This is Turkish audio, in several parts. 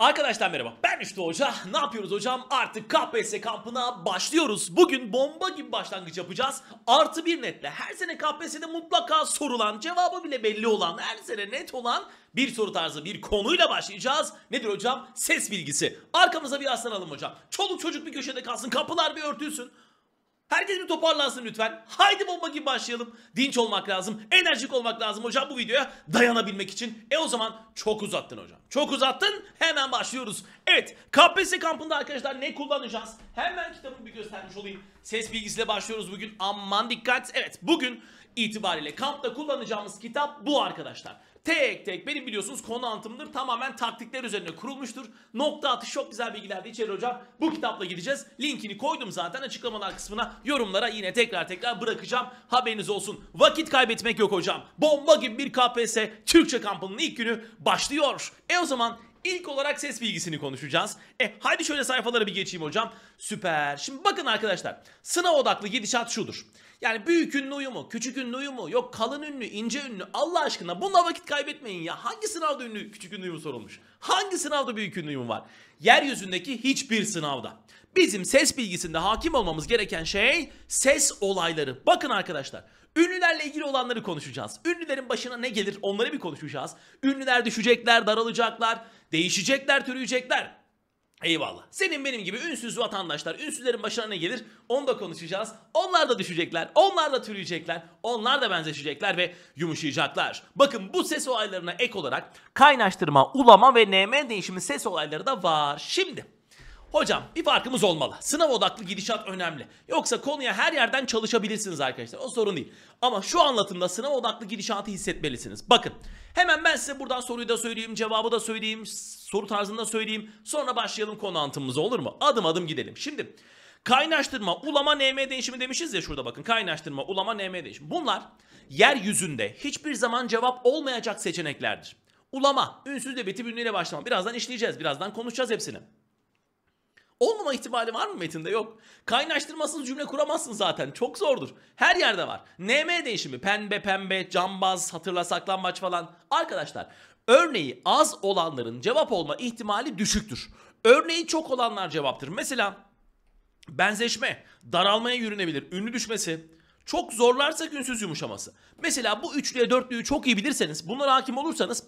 Arkadaşlar merhaba ben Üçlü Hoca. Ne yapıyoruz hocam? Artık KPSS kampına başlıyoruz. Bugün bomba gibi başlangıç yapacağız. Artı bir netle her sene KPSS'de mutlaka sorulan, cevabı bile belli olan, her sene net olan bir soru tarzı bir konuyla başlayacağız. Nedir hocam? Ses bilgisi. Arkamıza bir aslanalım hocam. Çoluk çocuk bir köşede kalsın, kapılar bir örtülsün. Herkes bir toparlansın lütfen. Haydi bomba gibi başlayalım. Dinç olmak lazım. Enerjik olmak lazım hocam bu videoya dayanabilmek için. E o zaman çok uzattın hocam. Çok uzattın. Hemen başlıyoruz. Evet KPSS kampında arkadaşlar ne kullanacağız? Hemen kitabımı bir göstermiş olayım. Ses bilgisiyle başlıyoruz bugün. Aman dikkat. Evet bugün itibariyle kampta kullanacağımız kitap bu arkadaşlar tek tek benim biliyorsunuz konu anlatımıdır. Tamamen taktikler üzerine kurulmuştur. Nokta atışı çok güzel bilgiler de içeri hocam. Bu kitapla gideceğiz. Linkini koydum zaten açıklamalar kısmına. Yorumlara yine tekrar tekrar bırakacağım. Haberiniz olsun. Vakit kaybetmek yok hocam. Bomba gibi bir KPS Türkçe kampının ilk günü başlıyor. E o zaman ilk olarak ses bilgisini konuşacağız. E haydi şöyle sayfalara bir geçeyim hocam. Süper. Şimdi bakın arkadaşlar. Sınav odaklı gidişat şudur. Yani büyük ünlü uyumu, küçük ünlü uyumu, yok kalın ünlü, ince ünlü. Allah aşkına bununla vakit kaybetmeyin ya. Hangi sınavda ünlü küçük ünlü uyumu sorulmuş? Hangi sınavda büyük ünlü uyumu var? Yeryüzündeki hiçbir sınavda. Bizim ses bilgisinde hakim olmamız gereken şey ses olayları. Bakın arkadaşlar. Ünlülerle ilgili olanları konuşacağız. Ünlülerin başına ne gelir onları bir konuşacağız. Ünlüler düşecekler, daralacaklar, değişecekler, türüyecekler. Eyvallah. Senin benim gibi ünsüz vatandaşlar, ünsüzlerin başına ne gelir onu da konuşacağız. Onlar da düşecekler, onlar da türüyecekler, onlar da benzeşecekler ve yumuşayacaklar. Bakın bu ses olaylarına ek olarak kaynaştırma, ulama ve NM değişimi ses olayları da var. Şimdi Hocam bir farkımız olmalı. Sınav odaklı gidişat önemli. Yoksa konuya her yerden çalışabilirsiniz arkadaşlar. O sorun değil. Ama şu anlatımda sınav odaklı gidişatı hissetmelisiniz. Bakın hemen ben size buradan soruyu da söyleyeyim, cevabı da söyleyeyim, soru tarzında söyleyeyim. Sonra başlayalım konu anlatımımıza olur mu? Adım adım gidelim. Şimdi Kaynaştırma, ulama, NM değişimi demişiz ya şurada bakın. Kaynaştırma, ulama, NM değişimi. Bunlar yeryüzünde hiçbir zaman cevap olmayacak seçeneklerdir. Ulama, ünsüz de bitip ünlüyle başlama. Birazdan işleyeceğiz, birazdan konuşacağız hepsini. Olmama ihtimali var mı metinde? Yok. Kaynaştırmasız cümle kuramazsın zaten. Çok zordur. Her yerde var. NM değişimi. Pembe pembe, cambaz, hatırla saklambaç falan. Arkadaşlar örneği az olanların cevap olma ihtimali düşüktür. Örneği çok olanlar cevaptır. Mesela benzeşme, daralmaya yürünebilir, ünlü düşmesi, çok zorlarsak ünsüz yumuşaması. Mesela bu üçlüye dörtlüyü çok iyi bilirseniz, bunlara hakim olursanız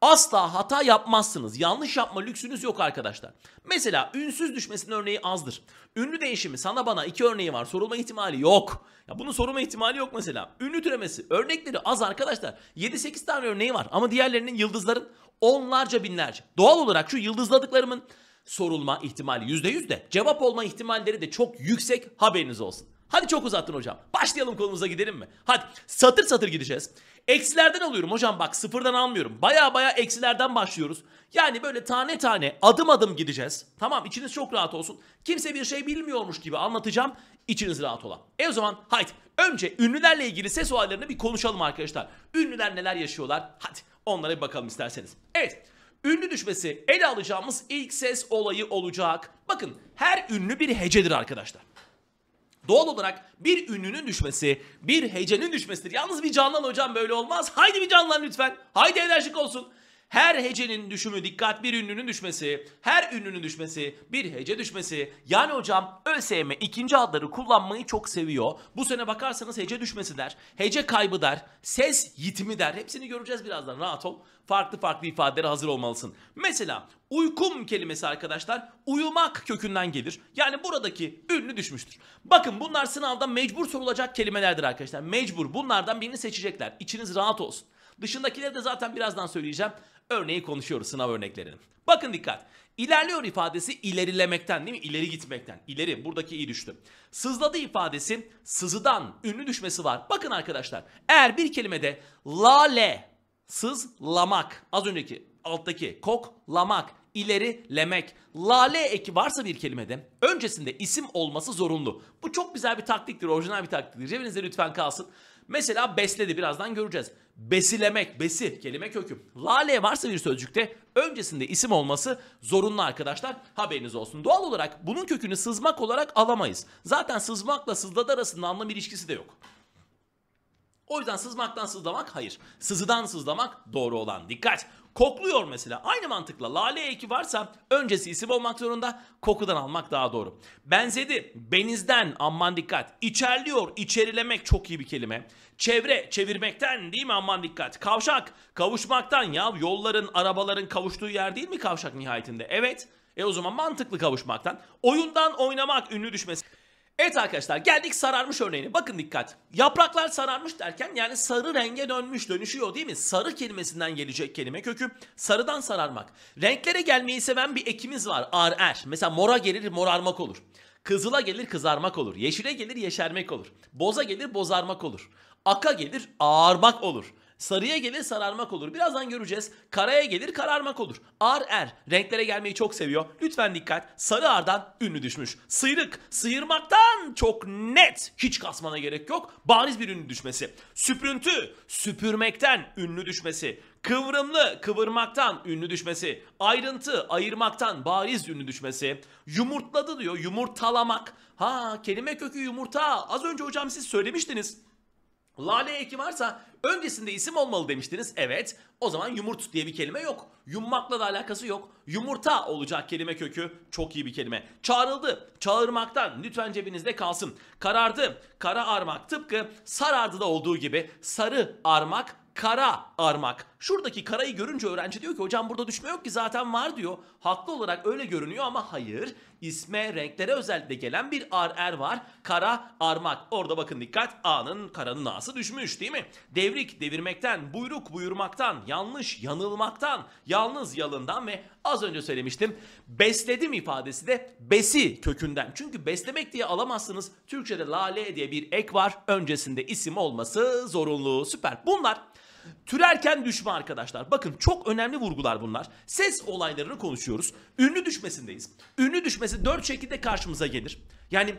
Asla hata yapmazsınız. Yanlış yapma lüksünüz yok arkadaşlar. Mesela ünsüz düşmesinin örneği azdır. Ünlü değişimi sana bana iki örneği var. Sorulma ihtimali yok. Ya bunun sorulma ihtimali yok mesela. Ünlü türemesi örnekleri az arkadaşlar. 7-8 tane örneği var ama diğerlerinin yıldızların onlarca binlerce. Doğal olarak şu yıldızladıklarımın sorulma ihtimali %100 de cevap olma ihtimalleri de çok yüksek haberiniz olsun. Hadi çok uzattın hocam. Başlayalım konumuza gidelim mi? Hadi satır satır gideceğiz. Eksilerden alıyorum hocam bak sıfırdan almıyorum. Baya baya eksilerden başlıyoruz. Yani böyle tane tane adım adım gideceğiz. Tamam içiniz çok rahat olsun. Kimse bir şey bilmiyormuş gibi anlatacağım. İçiniz rahat olan. E o zaman haydi önce ünlülerle ilgili ses olaylarını bir konuşalım arkadaşlar. Ünlüler neler yaşıyorlar? Hadi onlara bir bakalım isterseniz. Evet ünlü düşmesi ele alacağımız ilk ses olayı olacak. Bakın her ünlü bir hecedir arkadaşlar doğal olarak bir ünlünün düşmesi, bir hecenin düşmesidir. Yalnız bir Canlan hocam böyle olmaz. Haydi bir Canlan lütfen. Haydi enerjik olsun her hecenin düşümü dikkat bir ünlünün düşmesi, her ünlünün düşmesi, bir hece düşmesi. Yani hocam ÖSYM ikinci adları kullanmayı çok seviyor. Bu sene bakarsanız hece düşmesi der, hece kaybı der, ses yitimi der. Hepsini göreceğiz birazdan rahat ol. Farklı farklı ifadelere hazır olmalısın. Mesela uykum kelimesi arkadaşlar uyumak kökünden gelir. Yani buradaki ünlü düşmüştür. Bakın bunlar sınavda mecbur sorulacak kelimelerdir arkadaşlar. Mecbur bunlardan birini seçecekler. İçiniz rahat olsun. Dışındakileri de zaten birazdan söyleyeceğim örneği konuşuyoruz sınav örneklerinin. Bakın dikkat. İlerliyor ifadesi ilerilemekten değil mi? İleri gitmekten. İleri buradaki iyi düştü. Sızladı ifadesi sızıdan ünlü düşmesi var. Bakın arkadaşlar eğer bir kelimede lale sızlamak az önceki alttaki koklamak ilerilemek lale eki varsa bir kelimede öncesinde isim olması zorunlu. Bu çok güzel bir taktiktir, orijinal bir taktiktir. Cebinizde lütfen kalsın. Mesela besledi birazdan göreceğiz. Besilemek, besi kelime kökü. Lale varsa bir sözcükte öncesinde isim olması zorunlu arkadaşlar haberiniz olsun. Doğal olarak bunun kökünü sızmak olarak alamayız. Zaten sızmakla sızladı arasında anlam ilişkisi de yok. O yüzden sızmaktan sızlamak hayır. Sızıdan sızlamak doğru olan. Dikkat! kokluyor mesela. Aynı mantıkla lale eki varsa öncesi isim olmak zorunda kokudan almak daha doğru. Benzedi, benizden aman dikkat. İçerliyor, içerilemek çok iyi bir kelime. Çevre, çevirmekten değil mi aman dikkat. Kavşak, kavuşmaktan ya yolların, arabaların kavuştuğu yer değil mi kavşak nihayetinde? Evet. E o zaman mantıklı kavuşmaktan. Oyundan oynamak, ünlü düşmesi. Evet arkadaşlar geldik sararmış örneğine. Bakın dikkat. Yapraklar sararmış derken yani sarı renge dönmüş, dönüşüyor değil mi? Sarı kelimesinden gelecek kelime kökü. Sarıdan sararmak. Renklere gelmeyi seven bir ekimiz var. RR. Mesela mora gelir morarmak olur. Kızıla gelir kızarmak olur. Yeşile gelir yeşermek olur. Boza gelir bozarmak olur. Aka gelir ağarmak olur. Sarıya gelir sararmak olur. Birazdan göreceğiz. Karaya gelir kararmak olur. Ar er renklere gelmeyi çok seviyor. Lütfen dikkat. Sarı ardan ünlü düşmüş. Sıyrık sıyırmaktan çok net. Hiç kasmana gerek yok. Bariz bir ünlü düşmesi. Süprüntü süpürmekten ünlü düşmesi. Kıvrımlı kıvırmaktan ünlü düşmesi. Ayrıntı ayırmaktan bariz ünlü düşmesi. Yumurtladı diyor yumurtalamak. Ha kelime kökü yumurta. Az önce hocam siz söylemiştiniz. Lale eki varsa öncesinde isim olmalı demiştiniz. Evet. O zaman yumurt diye bir kelime yok. Yummakla da alakası yok. Yumurta olacak kelime kökü. Çok iyi bir kelime. Çağrıldı. Çağırmaktan lütfen cebinizde kalsın. Karardı. Kara armak tıpkı sarardı da olduğu gibi sarı armak kara armak. Şuradaki karayı görünce öğrenci diyor ki hocam burada düşme yok ki zaten var diyor. Haklı olarak öyle görünüyor ama hayır isme renklere özellikle gelen bir RR er var. Kara armak. Orada bakın dikkat A'nın karanın A'sı düşmüş değil mi? Devrik devirmekten, buyruk buyurmaktan, yanlış yanılmaktan, yalnız yalından ve az önce söylemiştim besledim ifadesi de besi kökünden. Çünkü beslemek diye alamazsınız. Türkçe'de lale diye bir ek var. Öncesinde isim olması zorunlu. Süper. Bunlar Türerken düşme arkadaşlar. Bakın çok önemli vurgular bunlar. Ses olaylarını konuşuyoruz. Ünlü düşmesindeyiz. Ünlü düşmesi dört şekilde karşımıza gelir. Yani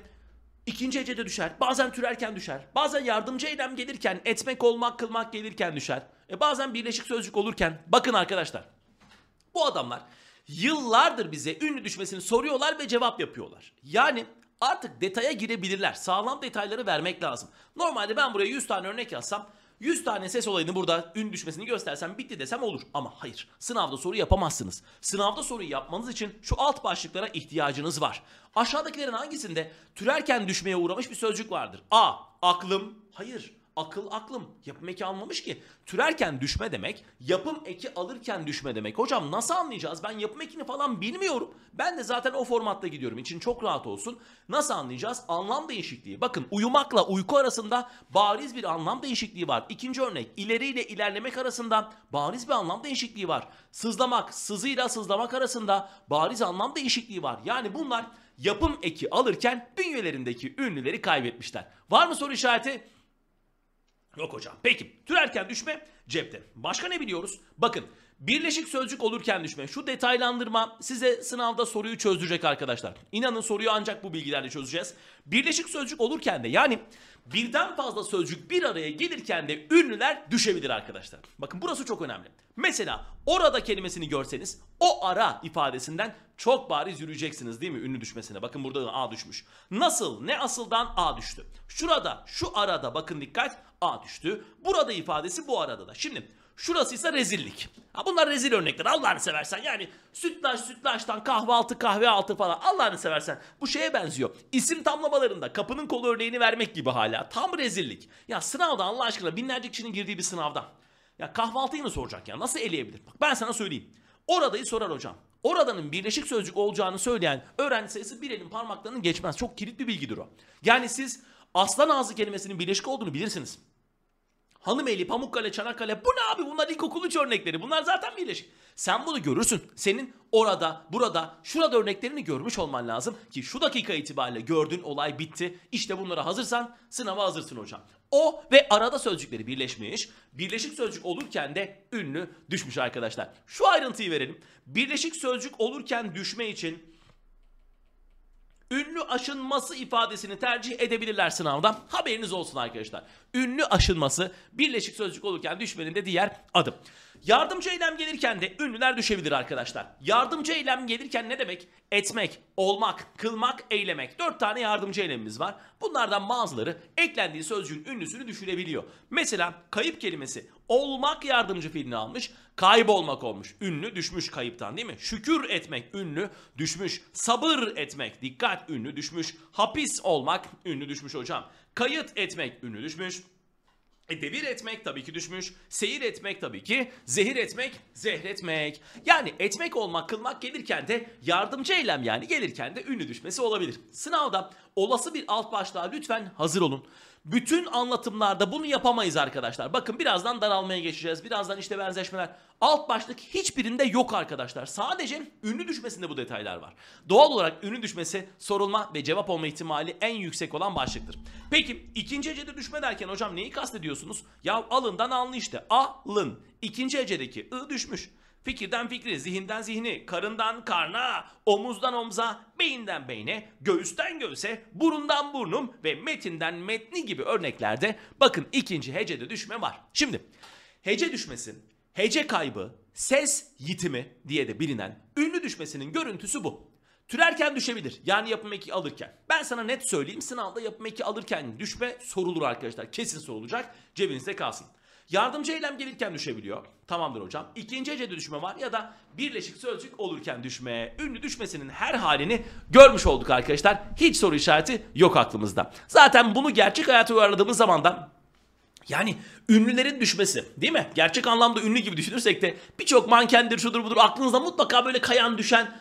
ikinci hecede düşer. Bazen türerken düşer. Bazen yardımcı eylem gelirken, etmek olmak kılmak gelirken düşer. E bazen birleşik sözcük olurken. Bakın arkadaşlar. Bu adamlar yıllardır bize ünlü düşmesini soruyorlar ve cevap yapıyorlar. Yani artık detaya girebilirler. Sağlam detayları vermek lazım. Normalde ben buraya 100 tane örnek yazsam 100 tane ses olayını burada ün düşmesini göstersem bitti desem olur. Ama hayır. Sınavda soru yapamazsınız. Sınavda soruyu yapmanız için şu alt başlıklara ihtiyacınız var. Aşağıdakilerin hangisinde türerken düşmeye uğramış bir sözcük vardır? A. Aklım. Hayır. Akıl aklım. Yapım eki almamış ki. Türerken düşme demek, yapım eki alırken düşme demek. Hocam nasıl anlayacağız? Ben yapım ekini falan bilmiyorum. Ben de zaten o formatta gidiyorum. İçin çok rahat olsun. Nasıl anlayacağız? Anlam değişikliği. Bakın uyumakla uyku arasında bariz bir anlam değişikliği var. İkinci örnek ileriyle ilerlemek arasında bariz bir anlam değişikliği var. Sızlamak, sızıyla sızlamak arasında bariz anlam değişikliği var. Yani bunlar yapım eki alırken bünyelerindeki ünlüleri kaybetmişler. Var mı soru işareti? Yok hocam. Peki türerken düşme cepte. Başka ne biliyoruz? Bakın Birleşik sözcük olurken düşme. Şu detaylandırma size sınavda soruyu çözecek arkadaşlar. İnanın soruyu ancak bu bilgilerle çözeceğiz. Birleşik sözcük olurken de yani birden fazla sözcük bir araya gelirken de ünlüler düşebilir arkadaşlar. Bakın burası çok önemli. Mesela orada kelimesini görseniz o ara ifadesinden çok bariz yürüyeceksiniz değil mi ünlü düşmesine? Bakın burada da A düşmüş. Nasıl ne asıldan A düştü. Şurada şu arada bakın dikkat A düştü. Burada ifadesi bu arada da. Şimdi Şurası ise rezillik. Ha bunlar rezil örnekler Allah'ını seversen. Yani sütlaç sütlaçtan kahvaltı kahve altı falan Allah'ını seversen. Bu şeye benziyor. İsim tamlamalarında kapının kolu örneğini vermek gibi hala. Tam rezillik. Ya sınavda Allah aşkına binlerce kişinin girdiği bir sınavda. Ya kahvaltıyı mı soracak ya? Nasıl eleyebilir? Bak ben sana söyleyeyim. Oradayı sorar hocam. Oradanın birleşik sözcük olacağını söyleyen öğrenci sayısı bir elin parmaklarının geçmez. Çok kilit bir bilgidir o. Yani siz aslan ağzı kelimesinin birleşik olduğunu bilirsiniz. Hanımeli, Pamukkale, Çanakkale bu ne abi bunlar ilkokul 3 örnekleri. Bunlar zaten birleşik. Sen bunu görürsün. Senin orada, burada, şurada örneklerini görmüş olman lazım ki şu dakika itibariyle gördüğün olay bitti. İşte bunlara hazırsan sınava hazırsın hocam. O ve arada sözcükleri birleşmiş. Birleşik sözcük olurken de ünlü düşmüş arkadaşlar. Şu ayrıntıyı verelim. Birleşik sözcük olurken düşme için ünlü aşınması ifadesini tercih edebilirler sınavda. Haberiniz olsun arkadaşlar. Ünlü aşınması birleşik sözcük olurken düşmenin de diğer adım. Yardımcı eylem gelirken de ünlüler düşebilir arkadaşlar. Yardımcı eylem gelirken ne demek? Etmek, olmak, kılmak, eylemek. Dört tane yardımcı eylemimiz var. Bunlardan bazıları eklendiği sözcüğün ünlüsünü düşürebiliyor. Mesela kayıp kelimesi olmak yardımcı fiilini almış. Kaybolmak olmuş. Ünlü düşmüş kayıptan değil mi? Şükür etmek ünlü düşmüş. Sabır etmek dikkat ünlü düşmüş. Hapis olmak ünlü düşmüş hocam. Kayıt etmek ünlü düşmüş. E devir etmek tabii ki düşmüş. Seyir etmek tabii ki. Zehir etmek, zehretmek. Yani etmek olmak, kılmak gelirken de yardımcı eylem yani gelirken de ünlü düşmesi olabilir. Sınavda olası bir alt başlığa lütfen hazır olun. Bütün anlatımlarda bunu yapamayız arkadaşlar. Bakın birazdan daralmaya geçeceğiz. Birazdan işte benzeşmeler. Alt başlık hiçbirinde yok arkadaşlar. Sadece ünlü düşmesinde bu detaylar var. Doğal olarak ünlü düşmesi sorulma ve cevap olma ihtimali en yüksek olan başlıktır. Peki ikinci hecede düşme derken hocam neyi kastediyorsunuz? Ya alından anlı işte. Alın. İkinci hecedeki ı düşmüş. Fikirden fikri, zihinden zihni, karından karna, omuzdan omza, beyinden beyne, göğüsten göğüse, burundan burnum ve metinden metni gibi örneklerde bakın ikinci hecede düşme var. Şimdi hece düşmesin, hece kaybı, ses yitimi diye de bilinen ünlü düşmesinin görüntüsü bu. Türerken düşebilir. Yani yapım eki alırken. Ben sana net söyleyeyim sınavda yapım eki alırken düşme sorulur arkadaşlar. Kesin sorulacak. Cebinizde kalsın. Yardımcı eylem gelirken düşebiliyor. Tamamdır hocam. İkinci hecede düşme var ya da birleşik sözcük olurken düşme. Ünlü düşmesinin her halini görmüş olduk arkadaşlar. Hiç soru işareti yok aklımızda. Zaten bunu gerçek hayata uyarladığımız zamandan yani ünlülerin düşmesi değil mi? Gerçek anlamda ünlü gibi düşünürsek de birçok mankendir şudur budur aklınızda mutlaka böyle kayan düşen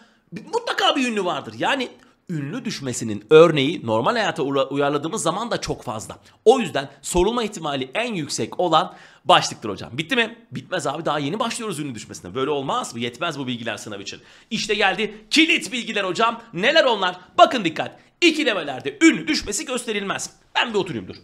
mutlaka bir ünlü vardır. Yani ünlü düşmesinin örneği normal hayata uyarladığımız zaman da çok fazla. O yüzden sorulma ihtimali en yüksek olan başlıktır hocam. Bitti mi? Bitmez abi daha yeni başlıyoruz ünlü düşmesine. Böyle olmaz mı? Yetmez bu bilgiler sınav için. İşte geldi kilit bilgiler hocam. Neler onlar? Bakın dikkat. İkilemelerde ünlü düşmesi gösterilmez. Ben bir oturayım dur.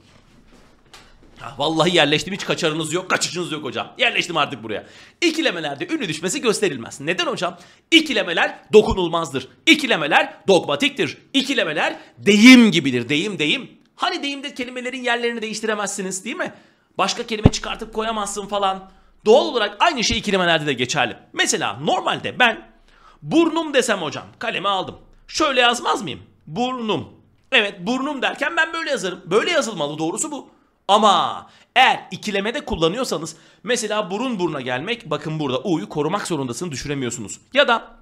Vallahi yerleştim hiç kaçarınız yok, kaçışınız yok hocam. Yerleştim artık buraya. İkilemelerde ünlü düşmesi gösterilmez. Neden hocam? İkilemeler dokunulmazdır. İkilemeler dogmatiktir. İkilemeler deyim gibidir. Deyim deyim. Hani deyimde kelimelerin yerlerini değiştiremezsiniz değil mi? Başka kelime çıkartıp koyamazsın falan. Doğal olarak aynı şey ikilemelerde de geçerli. Mesela normalde ben burnum desem hocam kalemi aldım. Şöyle yazmaz mıyım? Burnum. Evet burnum derken ben böyle yazarım. Böyle yazılmalı doğrusu bu. Ama eğer ikilemede kullanıyorsanız mesela burun buruna gelmek bakın burada U'yu korumak zorundasın düşüremiyorsunuz. Ya da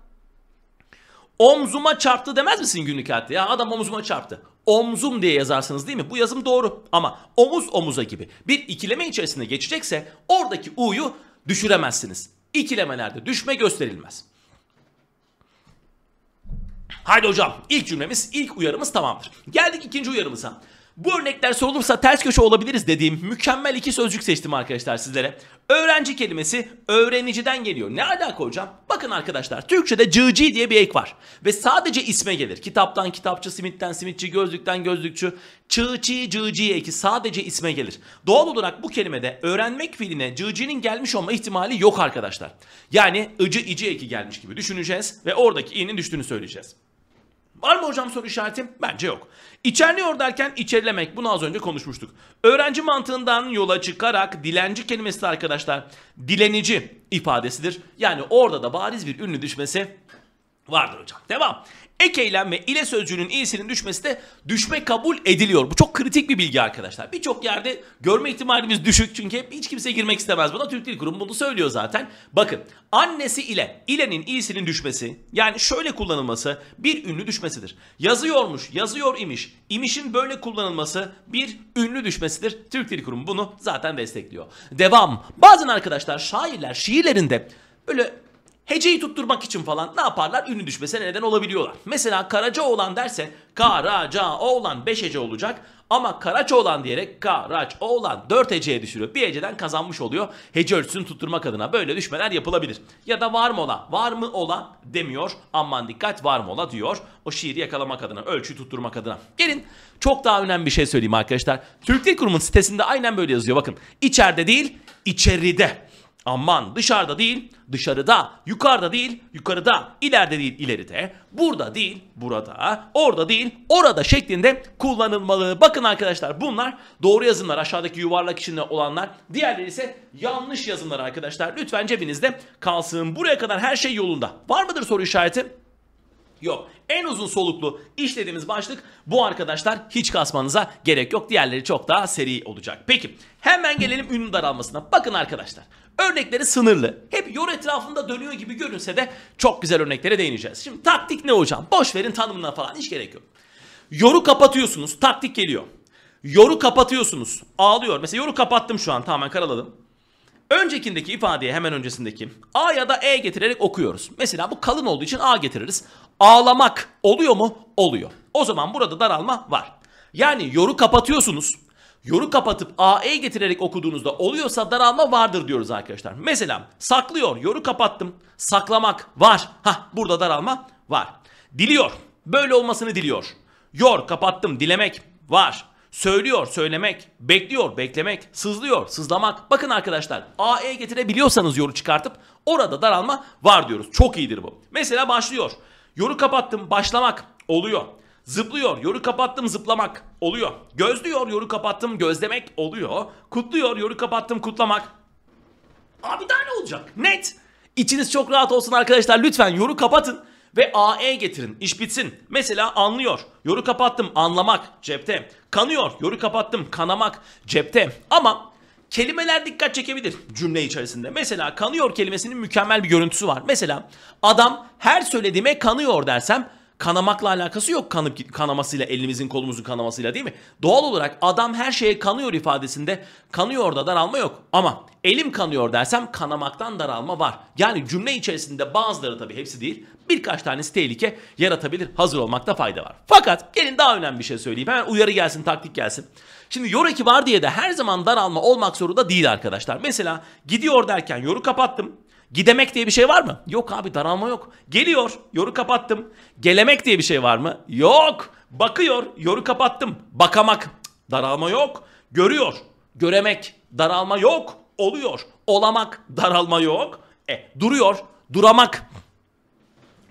omzuma çarptı demez misin günlük hayatta ya adam omzuma çarptı. Omzum diye yazarsınız değil mi? Bu yazım doğru ama omuz omuza gibi bir ikileme içerisinde geçecekse oradaki U'yu düşüremezsiniz. İkilemelerde düşme gösterilmez. Haydi hocam ilk cümlemiz ilk uyarımız tamamdır. Geldik ikinci uyarımıza. Bu örnekler sorulursa ters köşe olabiliriz dediğim mükemmel iki sözcük seçtim arkadaşlar sizlere. Öğrenci kelimesi öğreniciden geliyor. Ne alaka hocam? Bakın arkadaşlar Türkçe'de cıcı diye bir ek var. Ve sadece isme gelir. Kitaptan kitapçı, simitten simitçi, gözlükten gözlükçü. Çığçı, cıcı eki sadece isme gelir. Doğal olarak bu kelimede öğrenmek fiiline cıcının gelmiş olma ihtimali yok arkadaşlar. Yani ıcı ici eki gelmiş gibi düşüneceğiz ve oradaki i'nin düştüğünü söyleyeceğiz. Var mı hocam soru işaretim? Bence yok. İçerliyor derken içerilemek bunu az önce konuşmuştuk. Öğrenci mantığından yola çıkarak dilenci kelimesi arkadaşlar dilenici ifadesidir. Yani orada da bariz bir ünlü düşmesi vardır hocam. Devam. Ek eylem ile sözcüğünün iyisinin düşmesi de düşme kabul ediliyor. Bu çok kritik bir bilgi arkadaşlar. Birçok yerde görme ihtimalimiz düşük çünkü hiç kimse girmek istemez buna. Türk Dil Kurumu bunu söylüyor zaten. Bakın annesi ile, ilenin iyisinin düşmesi yani şöyle kullanılması bir ünlü düşmesidir. Yazıyormuş, yazıyor imiş, imişin böyle kullanılması bir ünlü düşmesidir. Türk Dil Kurumu bunu zaten destekliyor. Devam. Bazen arkadaşlar şairler şiirlerinde böyle Heceyi tutturmak için falan ne yaparlar? Ünlü düşmesine neden olabiliyorlar. Mesela Karaca olan derse Karaca oğlan 5 hece olacak ama Karaç oğlan diyerek Karaç oğlan 4 heceye düşürüyor. Bir heceden kazanmış oluyor. Hece ölçüsünü tutturmak adına böyle düşmeler yapılabilir. Ya da var mı ola? Var mı ola demiyor. Aman dikkat var mı ola diyor. O şiiri yakalamak adına, ölçüyü tutturmak adına. Gelin çok daha önemli bir şey söyleyeyim arkadaşlar. Türk Dil Kurumu'nun sitesinde aynen böyle yazıyor. Bakın içeride değil içeride. Aman dışarıda değil, dışarıda, yukarıda değil, yukarıda, ileride değil, ileride, burada değil, burada, orada değil, orada şeklinde kullanılmalı. Bakın arkadaşlar bunlar doğru yazımlar aşağıdaki yuvarlak içinde olanlar. Diğerleri ise yanlış yazımlar arkadaşlar. Lütfen cebinizde kalsın. Buraya kadar her şey yolunda. Var mıdır soru işareti? Yok. En uzun soluklu işlediğimiz başlık bu arkadaşlar. Hiç kasmanıza gerek yok. Diğerleri çok daha seri olacak. Peki hemen gelelim ünlü daralmasına. Bakın arkadaşlar. Örnekleri sınırlı. Hep yor etrafında dönüyor gibi görünse de çok güzel örneklere değineceğiz. Şimdi taktik ne hocam? Boş verin tanımına falan hiç gerek yok. Yoru kapatıyorsunuz, taktik geliyor. Yoru kapatıyorsunuz, ağlıyor. Mesela yoru kapattım şu an tamamen karaladım. Öncekindeki ifadeye hemen öncesindeki A ya da E getirerek okuyoruz. Mesela bu kalın olduğu için A getiririz. Ağlamak oluyor mu? Oluyor. O zaman burada daralma var. Yani yoru kapatıyorsunuz. Yoru kapatıp AE getirerek okuduğunuzda oluyorsa daralma vardır diyoruz arkadaşlar. Mesela saklıyor. Yoru kapattım. Saklamak var. Hah burada daralma var. Diliyor. Böyle olmasını diliyor. Yor kapattım. Dilemek var. Söylüyor, söylemek, bekliyor, beklemek, sızlıyor, sızlamak. Bakın arkadaşlar AE getirebiliyorsanız yoru çıkartıp orada daralma var diyoruz. Çok iyidir bu. Mesela başlıyor. Yoru kapattım, başlamak oluyor. Zıplıyor, yoru kapattım zıplamak oluyor. Gözlüyor, yoru kapattım gözlemek oluyor. Kutluyor, yoru kapattım kutlamak. Abi daha ne olacak? Net. İçiniz çok rahat olsun arkadaşlar. Lütfen yoru kapatın ve AE getirin. İş bitsin. Mesela anlıyor. Yoru kapattım anlamak cepte. Kanıyor. Yoru kapattım kanamak cepte. Ama kelimeler dikkat çekebilir cümle içerisinde. Mesela kanıyor kelimesinin mükemmel bir görüntüsü var. Mesela adam her söylediğime kanıyor dersem kanamakla alakası yok kanıp kanamasıyla elimizin kolumuzun kanamasıyla değil mi? Doğal olarak adam her şeye kanıyor ifadesinde kanıyor da daralma yok. Ama elim kanıyor dersem kanamaktan daralma var. Yani cümle içerisinde bazıları tabii hepsi değil birkaç tanesi tehlike yaratabilir. Hazır olmakta fayda var. Fakat gelin daha önemli bir şey söyleyeyim. Hemen uyarı gelsin taktik gelsin. Şimdi yoraki var diye de her zaman daralma olmak zorunda değil arkadaşlar. Mesela gidiyor derken yoru kapattım. Gidemek diye bir şey var mı? Yok abi daralma yok. Geliyor. Yoru kapattım. Gelemek diye bir şey var mı? Yok. Bakıyor. Yoru kapattım. Bakamak. Daralma yok. Görüyor. Göremek. Daralma yok. Oluyor. Olamak. Daralma yok. E duruyor. Duramak.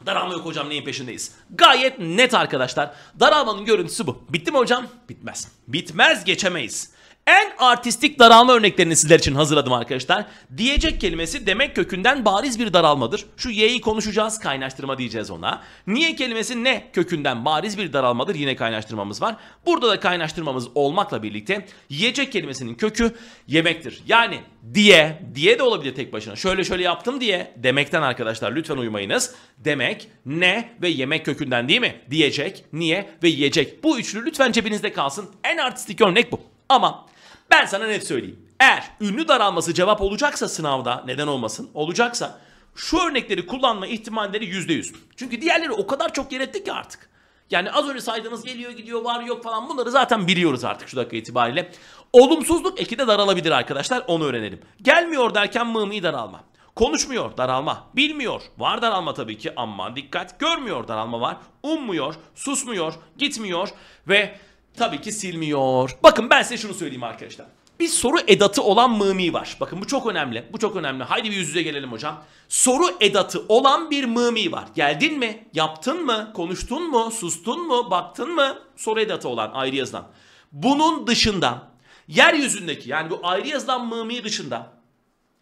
Daralma yok hocam neyin peşindeyiz? Gayet net arkadaşlar. Daralmanın görüntüsü bu. Bitti mi hocam? Bitmez. Bitmez geçemeyiz. En artistik daralma örneklerini sizler için hazırladım arkadaşlar. Diyecek kelimesi demek kökünden bariz bir daralmadır. Şu y'yi konuşacağız kaynaştırma diyeceğiz ona. Niye kelimesi ne kökünden bariz bir daralmadır yine kaynaştırmamız var. Burada da kaynaştırmamız olmakla birlikte yiyecek kelimesinin kökü yemektir. Yani diye, diye de olabilir tek başına. Şöyle şöyle yaptım diye demekten arkadaşlar lütfen uymayınız. Demek, ne ve yemek kökünden değil mi? Diyecek, niye ve yiyecek. Bu üçlü lütfen cebinizde kalsın. En artistik örnek bu. Ama ben sana net söyleyeyim. Eğer ünlü daralması cevap olacaksa sınavda neden olmasın olacaksa şu örnekleri kullanma ihtimalleri %100. Çünkü diğerleri o kadar çok yer etti ki artık. Yani az önce saydığınız geliyor gidiyor var yok falan bunları zaten biliyoruz artık şu dakika itibariyle. Olumsuzluk ekide daralabilir arkadaşlar onu öğrenelim. Gelmiyor derken mımi daralma. Konuşmuyor daralma. Bilmiyor. Var daralma tabii ki ama dikkat. Görmüyor daralma var. Ummuyor. Susmuyor. Gitmiyor. Ve Tabii ki silmiyor. Bakın ben size şunu söyleyeyim arkadaşlar. Bir soru edatı olan mımi var. Bakın bu çok önemli. Bu çok önemli. Haydi bir yüz yüze gelelim hocam. Soru edatı olan bir mımi var. Geldin mi? Yaptın mı? Konuştun mu? Sustun mu? Baktın mı? Soru edatı olan ayrı yazılan. Bunun dışında yeryüzündeki yani bu ayrı yazılan mımi dışında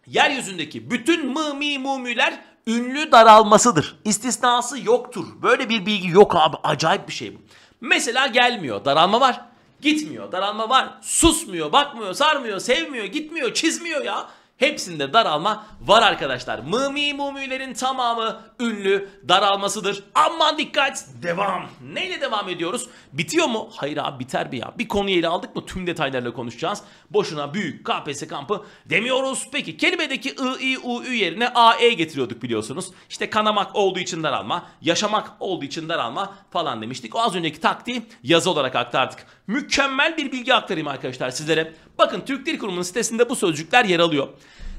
yeryüzündeki bütün mımi mumiler ünlü daralmasıdır. İstisnası yoktur. Böyle bir bilgi yok abi. Acayip bir şey bu. Mesela gelmiyor, daralma var. Gitmiyor, daralma var. Susmuyor, bakmıyor, sarmıyor, sevmiyor, gitmiyor, çizmiyor ya. Hepsinde daralma var arkadaşlar. Mımi mumilerin tamamı ünlü daralmasıdır. Aman dikkat devam. Neyle devam ediyoruz? Bitiyor mu? Hayır abi biter bir ya. Bir konuyu ele aldık mı tüm detaylarla konuşacağız. Boşuna büyük KPSS kampı demiyoruz. Peki kelimedeki i i, u, ü yerine a, e getiriyorduk biliyorsunuz. İşte kanamak olduğu için daralma, yaşamak olduğu için daralma falan demiştik. O az önceki taktiği yazı olarak aktardık mükemmel bir bilgi aktarayım arkadaşlar sizlere. Bakın Türk Dil Kurumu'nun sitesinde bu sözcükler yer alıyor.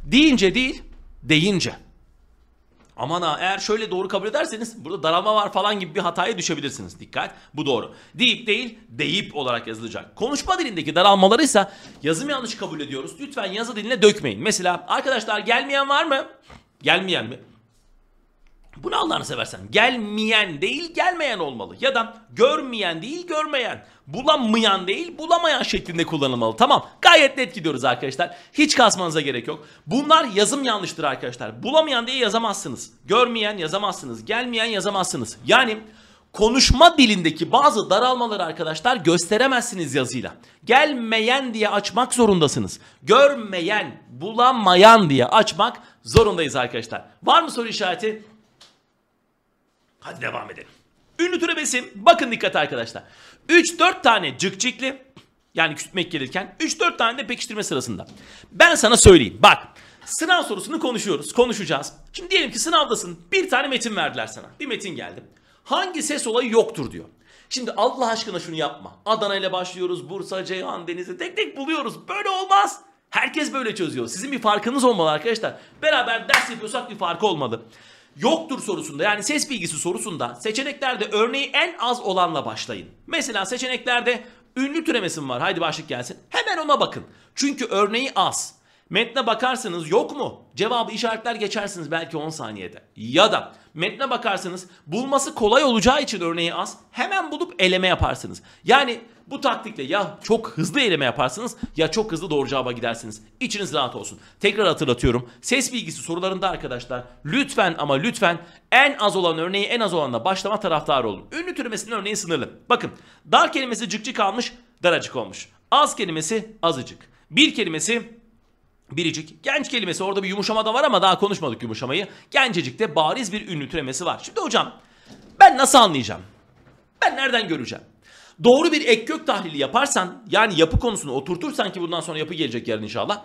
Deyince değil, deyince. Aman ha eğer şöyle doğru kabul ederseniz burada daralma var falan gibi bir hataya düşebilirsiniz. Dikkat bu doğru. Deyip değil deyip olarak yazılacak. Konuşma dilindeki daralmaları ise yazım yanlış kabul ediyoruz. Lütfen yazı diline dökmeyin. Mesela arkadaşlar gelmeyen var mı? Gelmeyen mi? Bunu Allah'ını seversen gelmeyen değil gelmeyen olmalı. Ya da görmeyen değil görmeyen, bulamayan değil bulamayan şeklinde kullanılmalı. Tamam gayet net gidiyoruz arkadaşlar. Hiç kasmanıza gerek yok. Bunlar yazım yanlıştır arkadaşlar. Bulamayan diye yazamazsınız. Görmeyen yazamazsınız. Gelmeyen yazamazsınız. Yani konuşma dilindeki bazı daralmaları arkadaşlar gösteremezsiniz yazıyla. Gelmeyen diye açmak zorundasınız. Görmeyen, bulamayan diye açmak zorundayız arkadaşlar. Var mı soru işareti? Hadi devam edelim. Ünlü türebesim bakın dikkat arkadaşlar. 3-4 tane cıkcikli yani küçültmek gelirken 3-4 tane de pekiştirme sırasında. Ben sana söyleyeyim bak sınav sorusunu konuşuyoruz konuşacağız. Şimdi diyelim ki sınavdasın bir tane metin verdiler sana bir metin geldi. Hangi ses olayı yoktur diyor. Şimdi Allah aşkına şunu yapma. Adana ile başlıyoruz. Bursa, Ceyhan, Denizli tek tek buluyoruz. Böyle olmaz. Herkes böyle çözüyor. Sizin bir farkınız olmalı arkadaşlar. Beraber ders yapıyorsak bir farkı olmalı yoktur sorusunda yani ses bilgisi sorusunda seçeneklerde örneği en az olanla başlayın. Mesela seçeneklerde ünlü türemesi mi var? Haydi başlık gelsin. Hemen ona bakın. Çünkü örneği az. Metne bakarsınız yok mu? Cevabı işaretler geçersiniz belki 10 saniyede. Ya da Metne bakarsanız bulması kolay olacağı için örneği az hemen bulup eleme yaparsınız. Yani bu taktikle ya çok hızlı eleme yaparsınız ya çok hızlı doğru cevaba gidersiniz. İçiniz rahat olsun. Tekrar hatırlatıyorum. Ses bilgisi sorularında arkadaşlar lütfen ama lütfen en az olan örneği en az olanla başlama taraftarı olun. Ünlü türemesinin örneği sınırlı. Bakın dar kelimesi cıkcık almış daracık olmuş. Az kelimesi azıcık. Bir kelimesi Biricik. Genç kelimesi orada bir yumuşama da var ama daha konuşmadık yumuşamayı. Gencecik'te bariz bir ünlü türemesi var. Şimdi hocam ben nasıl anlayacağım? Ben nereden göreceğim? Doğru bir ek kök tahlili yaparsan yani yapı konusunu oturtursan ki bundan sonra yapı gelecek yarın inşallah.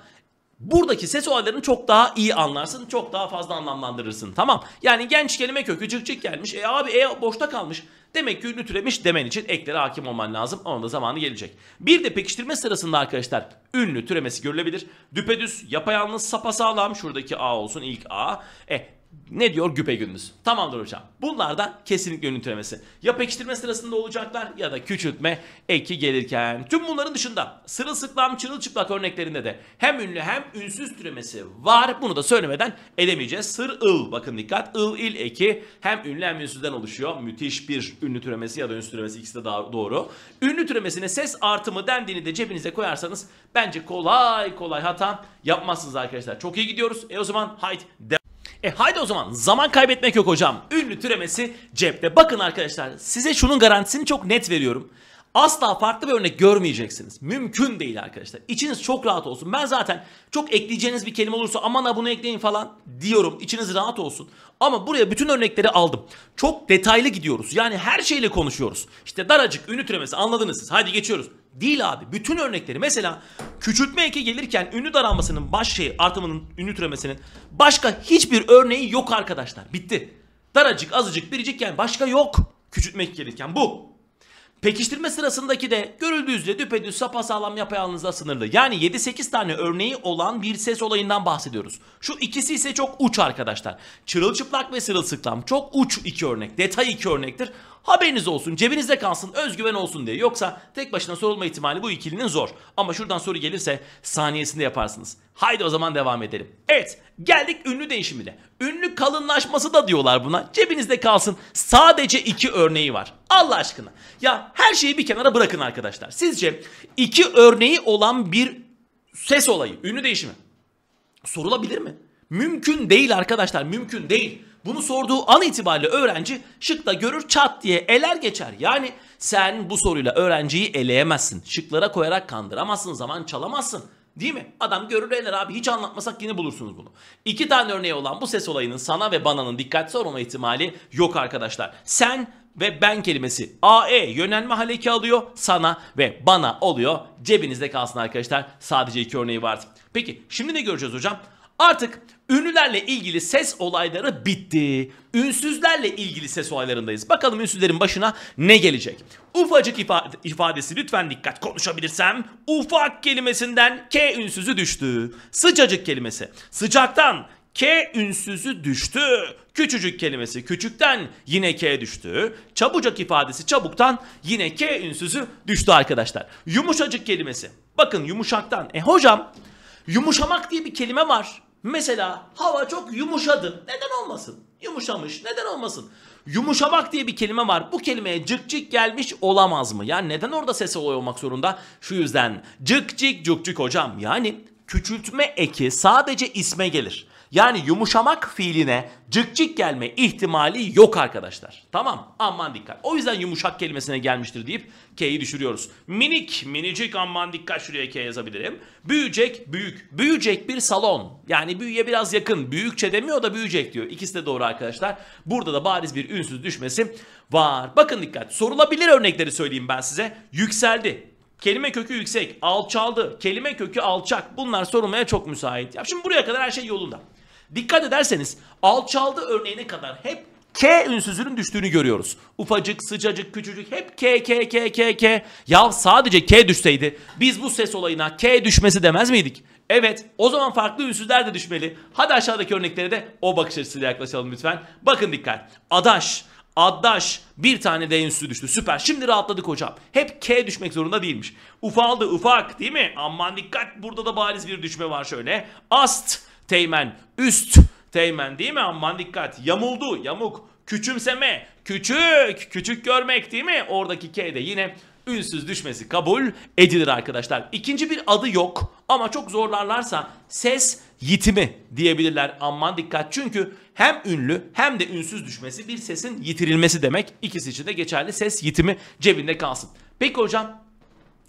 Buradaki ses olaylarını çok daha iyi anlarsın. Çok daha fazla anlamlandırırsın. Tamam. Yani genç kelime kökü cık cık gelmiş. E abi e boşta kalmış. Demek ki ünlü türemiş demen için eklere hakim olman lazım. Onun da zamanı gelecek. Bir de pekiştirme sırasında arkadaşlar ünlü türemesi görülebilir. Düpedüz, yapayalnız, sapasağlam şuradaki A olsun ilk A. E ne diyor güpe gündüz. Tamamdır hocam. Bunlar da kesinlikle ünitlemesi. Ya pekiştirme sırasında olacaklar ya da küçültme eki gelirken. Tüm bunların dışında sırılsıklam çırılçıplak örneklerinde de hem ünlü hem ünsüz türemesi var. Bunu da söylemeden edemeyeceğiz. Sır ıl bakın dikkat ıl il eki hem ünlü hem ünsüzden oluşuyor. Müthiş bir ünlü türemesi ya da ünsüz türemesi ikisi de daha doğru. Ünlü türemesine ses artımı dendiğini de cebinize koyarsanız bence kolay kolay hata yapmazsınız arkadaşlar. Çok iyi gidiyoruz. E o zaman haydi devam. E haydi o zaman zaman kaybetmek yok hocam. Ünlü türemesi cepte. Bakın arkadaşlar size şunun garantisini çok net veriyorum. Asla farklı bir örnek görmeyeceksiniz. Mümkün değil arkadaşlar. İçiniz çok rahat olsun. Ben zaten çok ekleyeceğiniz bir kelime olursa aman abone ekleyin falan diyorum. İçiniz rahat olsun. Ama buraya bütün örnekleri aldım. Çok detaylı gidiyoruz. Yani her şeyle konuşuyoruz. İşte daracık ünlü türemesi anladınız siz. haydi geçiyoruz. Değil abi. Bütün örnekleri mesela küçültme eki gelirken ünlü daralmasının baş şeyi artımının ünlü türemesinin başka hiçbir örneği yok arkadaşlar. Bitti. Daracık azıcık biricik yani başka yok. Küçültme eki gelirken bu. Pekiştirme sırasındaki de görüldüğü üzere düpedüz sapasağlam yapayalnızla sınırlı. Yani 7-8 tane örneği olan bir ses olayından bahsediyoruz. Şu ikisi ise çok uç arkadaşlar. Çırılçıplak ve sırılsıklam çok uç iki örnek. Detay iki örnektir. Haberiniz olsun, cebinizde kalsın, özgüven olsun diye. Yoksa tek başına sorulma ihtimali bu ikilinin zor. Ama şuradan soru gelirse saniyesinde yaparsınız. Haydi o zaman devam edelim. Evet, geldik ünlü değişimine. Ünlü kalınlaşması da diyorlar buna. Cebinizde kalsın. Sadece iki örneği var. Allah aşkına. Ya her şeyi bir kenara bırakın arkadaşlar. Sizce iki örneği olan bir ses olayı, ünlü değişimi sorulabilir mi? Mümkün değil arkadaşlar, mümkün değil. Bunu sorduğu an itibariyle öğrenci şıkta görür çat diye eler geçer. Yani sen bu soruyla öğrenciyi eleyemezsin. Şıklara koyarak kandıramazsın, zaman çalamazsın. Değil mi? Adam görür eler abi hiç anlatmasak yine bulursunuz bunu. İki tane örneği olan bu ses olayının sana ve bananın dikkat olma ihtimali yok arkadaşlar. Sen ve ben kelimesi AE yönelme haleki alıyor sana ve bana oluyor. Cebinizde kalsın arkadaşlar. Sadece iki örneği var. Peki şimdi ne göreceğiz hocam? Artık Ünlülerle ilgili ses olayları bitti. Ünsüzlerle ilgili ses olaylarındayız. Bakalım ünsüzlerin başına ne gelecek? Ufacık ifade, ifadesi lütfen dikkat konuşabilirsem. Ufak kelimesinden K ünsüzü düştü. Sıcacık kelimesi. Sıcaktan K ünsüzü düştü. Küçücük kelimesi küçükten yine K düştü. Çabucak ifadesi çabuktan yine K ünsüzü düştü arkadaşlar. Yumuşacık kelimesi. Bakın yumuşaktan. E hocam yumuşamak diye bir kelime var. Mesela hava çok yumuşadı. Neden olmasın? Yumuşamış. Neden olmasın? Yumuşamak diye bir kelime var. Bu kelimeye cık cık gelmiş olamaz mı? Ya neden orada ses olay olmak zorunda? Şu yüzden cık cık cık cık hocam. Yani küçültme eki sadece isme gelir. Yani yumuşamak fiiline cıkcık gelme ihtimali yok arkadaşlar. Tamam aman dikkat. O yüzden yumuşak kelimesine gelmiştir deyip K'yi düşürüyoruz. Minik, minicik aman dikkat şuraya K yazabilirim. Büyücek büyük. büyücek bir salon. Yani büyüye biraz yakın. Büyükçe demiyor da büyücek diyor. İkisi de doğru arkadaşlar. Burada da bariz bir ünsüz düşmesi var. Bakın dikkat. Sorulabilir örnekleri söyleyeyim ben size. Yükseldi. Kelime kökü yüksek, alçaldı, kelime kökü alçak. Bunlar sorulmaya çok müsait. Ya şimdi buraya kadar her şey yolunda. Dikkat ederseniz alçaldı örneğine kadar hep K ünsüzünün düştüğünü görüyoruz. Ufacık, sıcacık, küçücük hep K, K, K, K, K. Ya sadece K düşseydi biz bu ses olayına K düşmesi demez miydik? Evet o zaman farklı ünsüzler de düşmeli. Hadi aşağıdaki örneklere de o bakış açısıyla yaklaşalım lütfen. Bakın dikkat. Adaş, Addaş bir tane de ünsü düştü. Süper. Şimdi rahatladık hocam. Hep K düşmek zorunda değilmiş. Ufaldı ufak değil mi? Aman dikkat burada da bariz bir düşme var şöyle. Ast Teğmen üst teğmen değil mi? Aman dikkat. Yamuldu, yamuk, küçümseme, küçük, küçük görmek değil mi? Oradaki K de yine ünsüz düşmesi kabul edilir arkadaşlar. İkinci bir adı yok ama çok zorlarlarsa ses yitimi diyebilirler. Aman dikkat çünkü hem ünlü hem de ünsüz düşmesi bir sesin yitirilmesi demek. İkisi için de geçerli ses yitimi cebinde kalsın. Peki hocam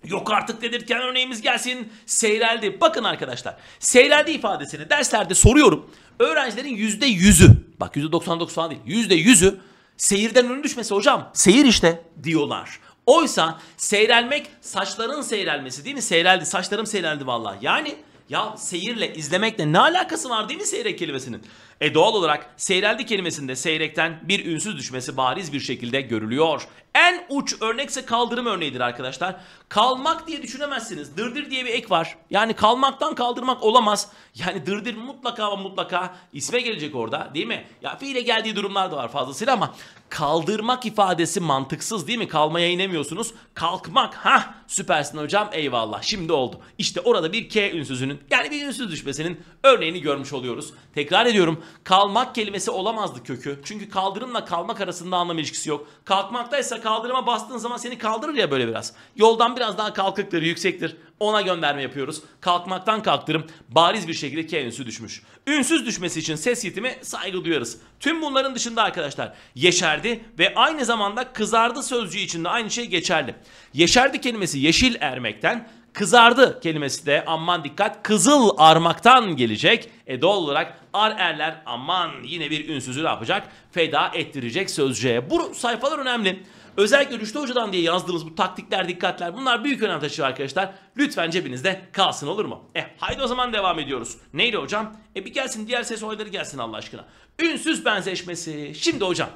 Yok artık dedirken örneğimiz gelsin seyreldi. Bakın arkadaşlar seyreldi ifadesini derslerde soruyorum. Öğrencilerin yüzde yüzü, bak yüzde doksan falan değil yüzde yüzü seyirden önü düşmesi hocam seyir işte diyorlar. Oysa seyrelmek saçların seyrelmesi değil mi? Seyreldi saçlarım seyreldi vallahi. Yani ya seyirle izlemekle ne alakası var değil mi seyrek kelimesinin? E doğal olarak seyreldi kelimesinde seyrekten bir ünsüz düşmesi bariz bir şekilde görülüyor. En uç örnekse kaldırım örneğidir arkadaşlar. Kalmak diye düşünemezsiniz. Dırdır diye bir ek var. Yani kalmaktan kaldırmak olamaz. Yani dırdır mutlaka ve mutlaka isme gelecek orada değil mi? Ya fiile geldiği durumlar da var fazlasıyla ama kaldırmak ifadesi mantıksız değil mi? Kalmaya inemiyorsunuz. Kalkmak. ha süpersin hocam eyvallah şimdi oldu. İşte orada bir K ünsüzünün yani bir ünsüz düşmesinin örneğini görmüş oluyoruz. Tekrar ediyorum Kalmak kelimesi olamazdı kökü. Çünkü kaldırımla kalmak arasında anlam ilişkisi yok. Kalkmaktaysa kaldırıma bastığın zaman seni kaldırır ya böyle biraz. Yoldan biraz daha kalkıktır, yüksektir. Ona gönderme yapıyoruz. Kalkmaktan kalktırım bariz bir şekilde K düşmüş. Ünsüz düşmesi için ses yetimi saygı duyarız. Tüm bunların dışında arkadaşlar yeşerdi ve aynı zamanda kızardı sözcüğü için de aynı şey geçerli. Yeşerdi kelimesi yeşil ermekten Kızardı kelimesi de aman dikkat kızıl armaktan gelecek. E doğal olarak ar erler aman yine bir ünsüzü ne yapacak? Feda ettirecek sözcüğe. Bu sayfalar önemli. Özellikle Rüştü Hoca'dan diye yazdığımız bu taktikler, dikkatler bunlar büyük önem taşıyor arkadaşlar. Lütfen cebinizde kalsın olur mu? E haydi o zaman devam ediyoruz. Neydi hocam? E bir gelsin diğer ses olayları gelsin Allah aşkına. Ünsüz benzeşmesi. Şimdi hocam.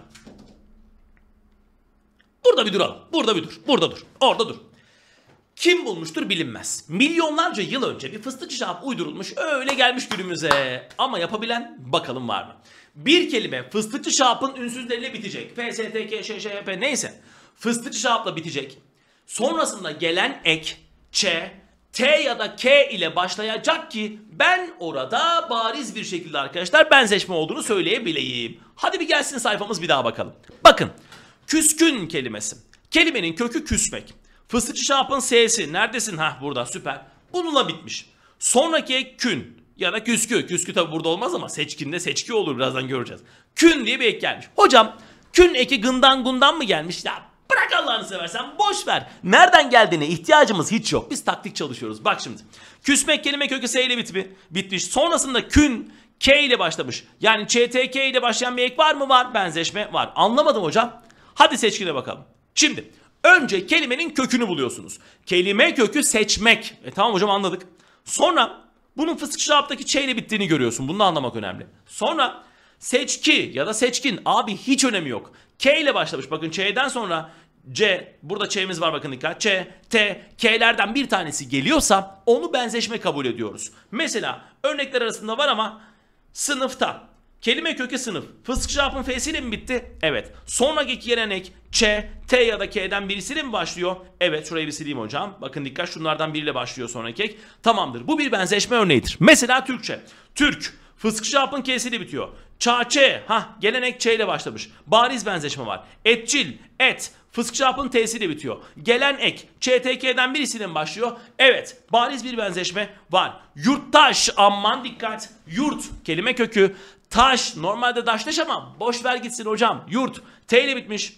Burada bir duralım. Burada bir dur. Burada dur. Orada dur. Kim bulmuştur bilinmez. Milyonlarca yıl önce bir fıstık şap uydurulmuş öyle gelmiş günümüze. Ama yapabilen bakalım var mı? Bir kelime fıstıkçı şapın ünsüzleriyle bitecek. F, S, T, K, Ş, Ş, P neyse. Fıstıkçı şapla bitecek. Sonrasında gelen ek, ç, T ya da K ile başlayacak ki ben orada bariz bir şekilde arkadaşlar benzeşme olduğunu söyleyebileyim. Hadi bir gelsin sayfamız bir daha bakalım. Bakın küskün kelimesi. Kelimenin kökü küsmek. Fıstıkçı şapın S'si. Neredesin? ha burada süper. Bununla bitmiş. Sonraki kün ya da küskü. Küskü tabi burada olmaz ama seçkinde seçki olur birazdan göreceğiz. Kün diye bir ek gelmiş. Hocam kün eki gından gundan mı gelmiş? Ya bırak Allah'ını seversen boş ver. Nereden geldiğine ihtiyacımız hiç yok. Biz taktik çalışıyoruz. Bak şimdi. Küsmek kelime kökü S ile bitmiş. bitmiş. Sonrasında kün K ile başlamış. Yani ÇTK ile başlayan bir ek var mı? Var. Benzeşme var. Anlamadım hocam. Hadi seçkine bakalım. Şimdi Önce kelimenin kökünü buluyorsunuz. Kelime kökü seçmek. E tamam hocam anladık. Sonra bunun fıskışlı aptaki ç ile bittiğini görüyorsun. Bunu da anlamak önemli. Sonra seçki ya da seçkin abi hiç önemi yok. K ile başlamış. Bakın ç'den sonra C burada Ç'miz var bakın dikkat. Ç, T, K'lerden bir tanesi geliyorsa onu benzeşme kabul ediyoruz. Mesela örnekler arasında var ama sınıfta Kelime kökü sınıf. Fısk şapın f'siyle mi bitti? Evet. Sonraki gelenek ek ç, t ya da k'den birisiyle mi başlıyor? Evet şurayı bir sileyim hocam. Bakın dikkat şunlardan biriyle başlıyor sonraki ek. Tamamdır. Bu bir benzeşme örneğidir. Mesela Türkçe. Türk. Fısk şapın k'siyle bitiyor. Çaçe. ha gelenek ç ile başlamış. Bariz benzeşme var. Etçil. Et. Fısk şapın t'siyle bitiyor. Gelen ek ÇTK'den birisiyle mi başlıyor? Evet bariz bir benzeşme var. Yurttaş aman dikkat. Yurt kelime kökü Taş. Normalde taştaş ama boş ver gitsin hocam. Yurt. T ile bitmiş.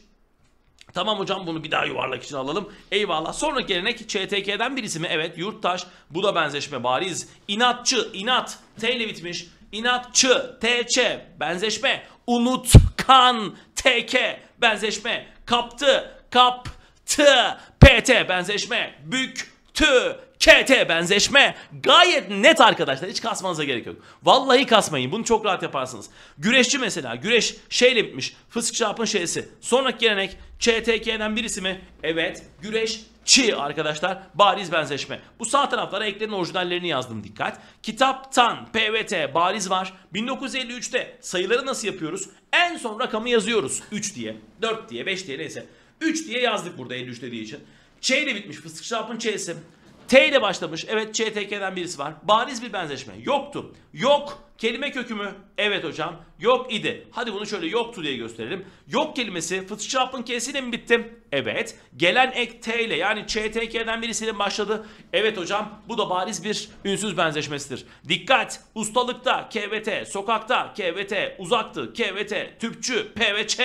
Tamam hocam bunu bir daha yuvarlak için alalım. Eyvallah. Sonra gelenek CTK'den birisi mi? Evet Yurt Taş. Bu da benzeşme bariz. İnatçı. inat. T ile bitmiş. İnatçı. TÇ. Benzeşme. Unutkan. TK. Benzeşme. Kaptı. Kaptı. PT. Benzeşme. Büktü. KT benzeşme gayet net arkadaşlar. Hiç kasmanıza gerek yok. Vallahi kasmayın. Bunu çok rahat yaparsınız. Güreşçi mesela. Güreş şeyle bitmiş. Fısık çarpın şeysi. Sonraki gelenek ÇTK'den birisi mi? Evet. Güreş Çi arkadaşlar bariz benzeşme. Bu sağ taraflara eklerin orijinallerini yazdım dikkat. Kitaptan PVT bariz var. 1953'te sayıları nasıl yapıyoruz? En son rakamı yazıyoruz. 3 diye, 4 diye, 5 diye neyse. 3 diye yazdık burada 53 dediği için. Ç ile bitmiş fıstık çarpın Ç'si. T ile başlamış. Evet CTK'den birisi var. Bariz bir benzeşme. Yoktu. Yok. Kelime kökü mü? Evet hocam. Yok idi. Hadi bunu şöyle yoktu diye gösterelim. Yok kelimesi Fıtşaf'ın kesiyle mi bitti? Evet. Gelen ek T ile yani ÇTK'den birisiyle başladı. Evet hocam bu da bariz bir ünsüz benzeşmesidir. Dikkat! Ustalıkta KVT, sokakta KVT, uzaktı KVT, tüpçü PVÇ,